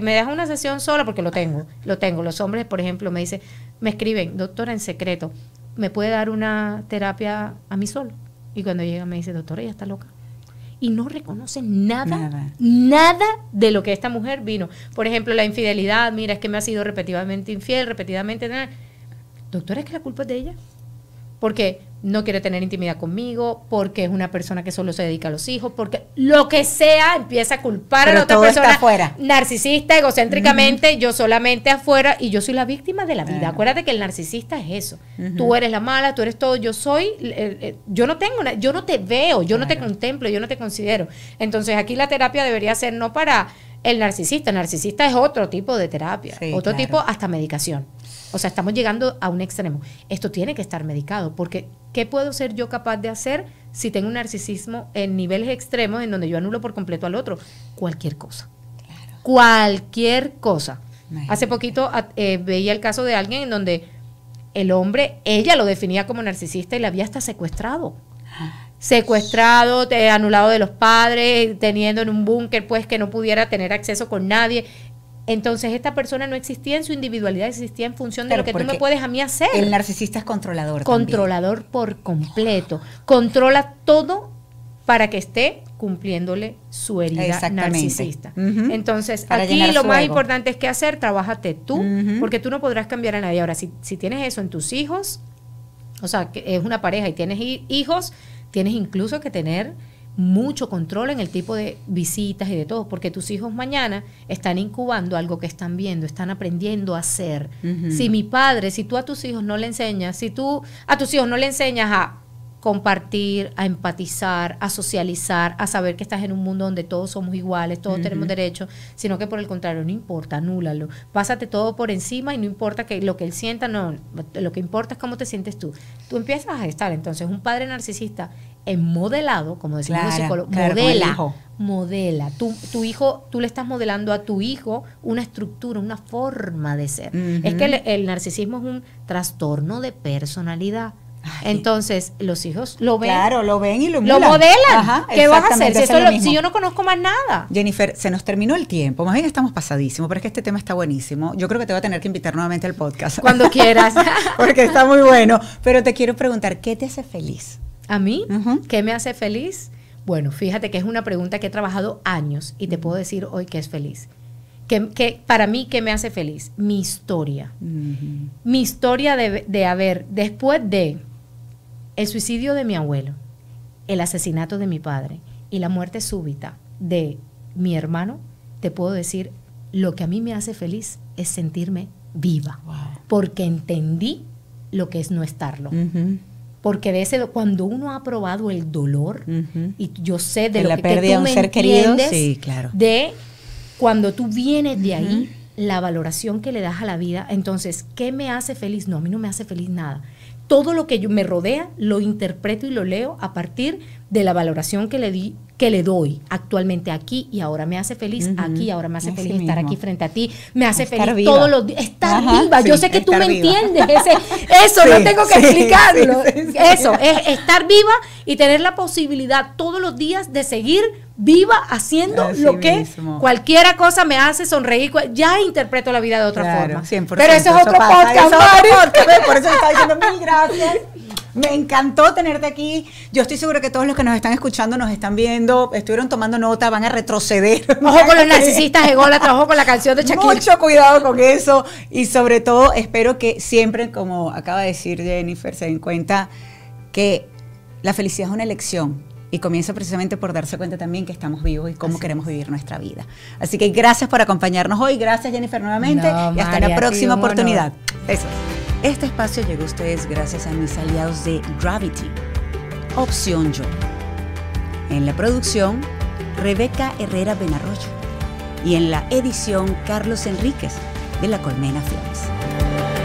me deja una sesión sola porque lo tengo, lo tengo. Los hombres, por ejemplo, me dicen, me escriben, doctora, en secreto, ¿me puede dar una terapia a mí solo? Y cuando llega me dice, doctora, ella está loca y no reconoce nada, nada, nada, de lo que esta mujer vino. Por ejemplo, la infidelidad, mira, es que me ha sido repetidamente infiel, repetidamente. Doctora, es que la culpa es de ella porque no quiere tener intimidad conmigo, porque es una persona que solo se dedica a los hijos, porque lo que sea empieza a culpar a la otra persona. Narcisista, egocéntricamente, yo solamente afuera y yo soy la víctima de la vida. Acuérdate que el narcisista es eso. Tú eres la mala, tú eres todo, yo soy, eh, eh, yo no tengo, yo no te veo, yo no te contemplo, yo no te considero. Entonces aquí la terapia debería ser no para el narcisista, el narcisista es otro tipo de terapia, otro tipo hasta medicación. O sea, estamos llegando a un extremo. Esto tiene que estar medicado, porque ¿qué puedo ser yo capaz de hacer si tengo un narcisismo en niveles extremos en donde yo anulo por completo al otro? Cualquier cosa. Claro. Cualquier cosa. Hace poquito eh, veía el caso de alguien en donde el hombre, ella lo definía como narcisista y la había hasta secuestrado. Ah. Secuestrado, anulado de los padres, teniendo en un búnker, pues que no pudiera tener acceso con nadie. Entonces esta persona no existía en su individualidad, existía en función de lo que tú me puedes a mí hacer. El narcisista es controlador. Controlador por completo. Controla todo para que esté cumpliéndole su herida narcisista. Entonces, aquí lo más importante es que hacer, trabájate tú, porque tú no podrás cambiar a nadie. Ahora, si, si tienes eso en tus hijos, o sea, que es una pareja y tienes hijos, tienes incluso que tener mucho control en el tipo de visitas y de todo, porque tus hijos mañana están incubando algo que están viendo, están aprendiendo a hacer. Si mi padre, si tú a tus hijos no le enseñas, si tú a tus hijos no le enseñas a compartir, a empatizar, a socializar, a saber que estás en un mundo donde todos somos iguales, todos tenemos derechos, sino que por el contrario, no importa, anúlalo. Pásate todo por encima y no importa que lo que él sienta, no, lo que importa es cómo te sientes tú. Tú empiezas a estar, entonces un padre narcisista es modelado, como decimos claro, psicólogo, modela, modela. Tu, hijo, tú le estás modelando a tu hijo una estructura, una forma de ser. Es que el, narcisismo es un trastorno de personalidad. Entonces, los hijos lo ven. Claro, lo ven y lo modelan. ¿Qué vas a hacer? Si, si, yo no conozco más nada. Jennifer, se nos terminó el tiempo. Más bien estamos pasadísimos, pero es que este tema está buenísimo. Yo creo que te voy a tener que invitar nuevamente al podcast. Cuando quieras. Porque está muy bueno. Pero te quiero preguntar, ¿qué te hace feliz? ¿A mí? ¿Qué me hace feliz? Bueno, fíjate que es una pregunta que he trabajado años y te puedo decir hoy que es feliz. Que, para mí, ¿qué me hace feliz? Mi historia. Mi historia de, haber, después de el suicidio de mi abuelo, el asesinato de mi padre y la muerte súbita de mi hermano, te puedo decir, lo que a mí me hace feliz es sentirme viva, porque entendí lo que es no estarlo porque de ese cuando uno ha probado el dolor y yo sé de, lo la que, pérdida de ser querido, claro. De cuando tú vienes de ahí, la valoración que le das a la vida, entonces, ¿qué me hace feliz? No, a mí no me hace feliz nada. Todo lo que yo me rodea lo interpreto y lo leo a partir de la valoración que le di que le doy actualmente aquí y ahora me hace feliz, aquí ahora me hace feliz estar aquí frente a ti, me hace feliz todos los días, estar viva, yo sé que tú me entiendes, eso no tengo que explicarlo, eso, es estar viva y tener la posibilidad todos los días de seguir viva haciendo lo que cualquiera cosa me hace sonreír, ya interpreto la vida de otra forma. Pero eso es otro podcast, por eso está diciendo mil gracias. Me encantó tenerte aquí. Yo estoy seguro que todos los que nos están escuchando, nos están viendo, estuvieron tomando nota, van a retroceder. Ojo con los narcisistas la trabajo con la canción de Shakira. Mucho cuidado con eso. Y sobre todo, espero que siempre, como acaba de decir Jennifer, se den cuenta que la felicidad es una elección y comienza precisamente por darse cuenta también que estamos vivos y cómo queremos vivir nuestra vida. Así que gracias por acompañarnos hoy, gracias Jennifer nuevamente y hasta la próxima oportunidad. Besos. Este espacio llegó a ustedes gracias a mis aliados de Gravity, Opción Yo. En la producción, Rebeca Herrera Benarroyo. Y en la edición, Carlos Enríquez, de La Colmena Flores.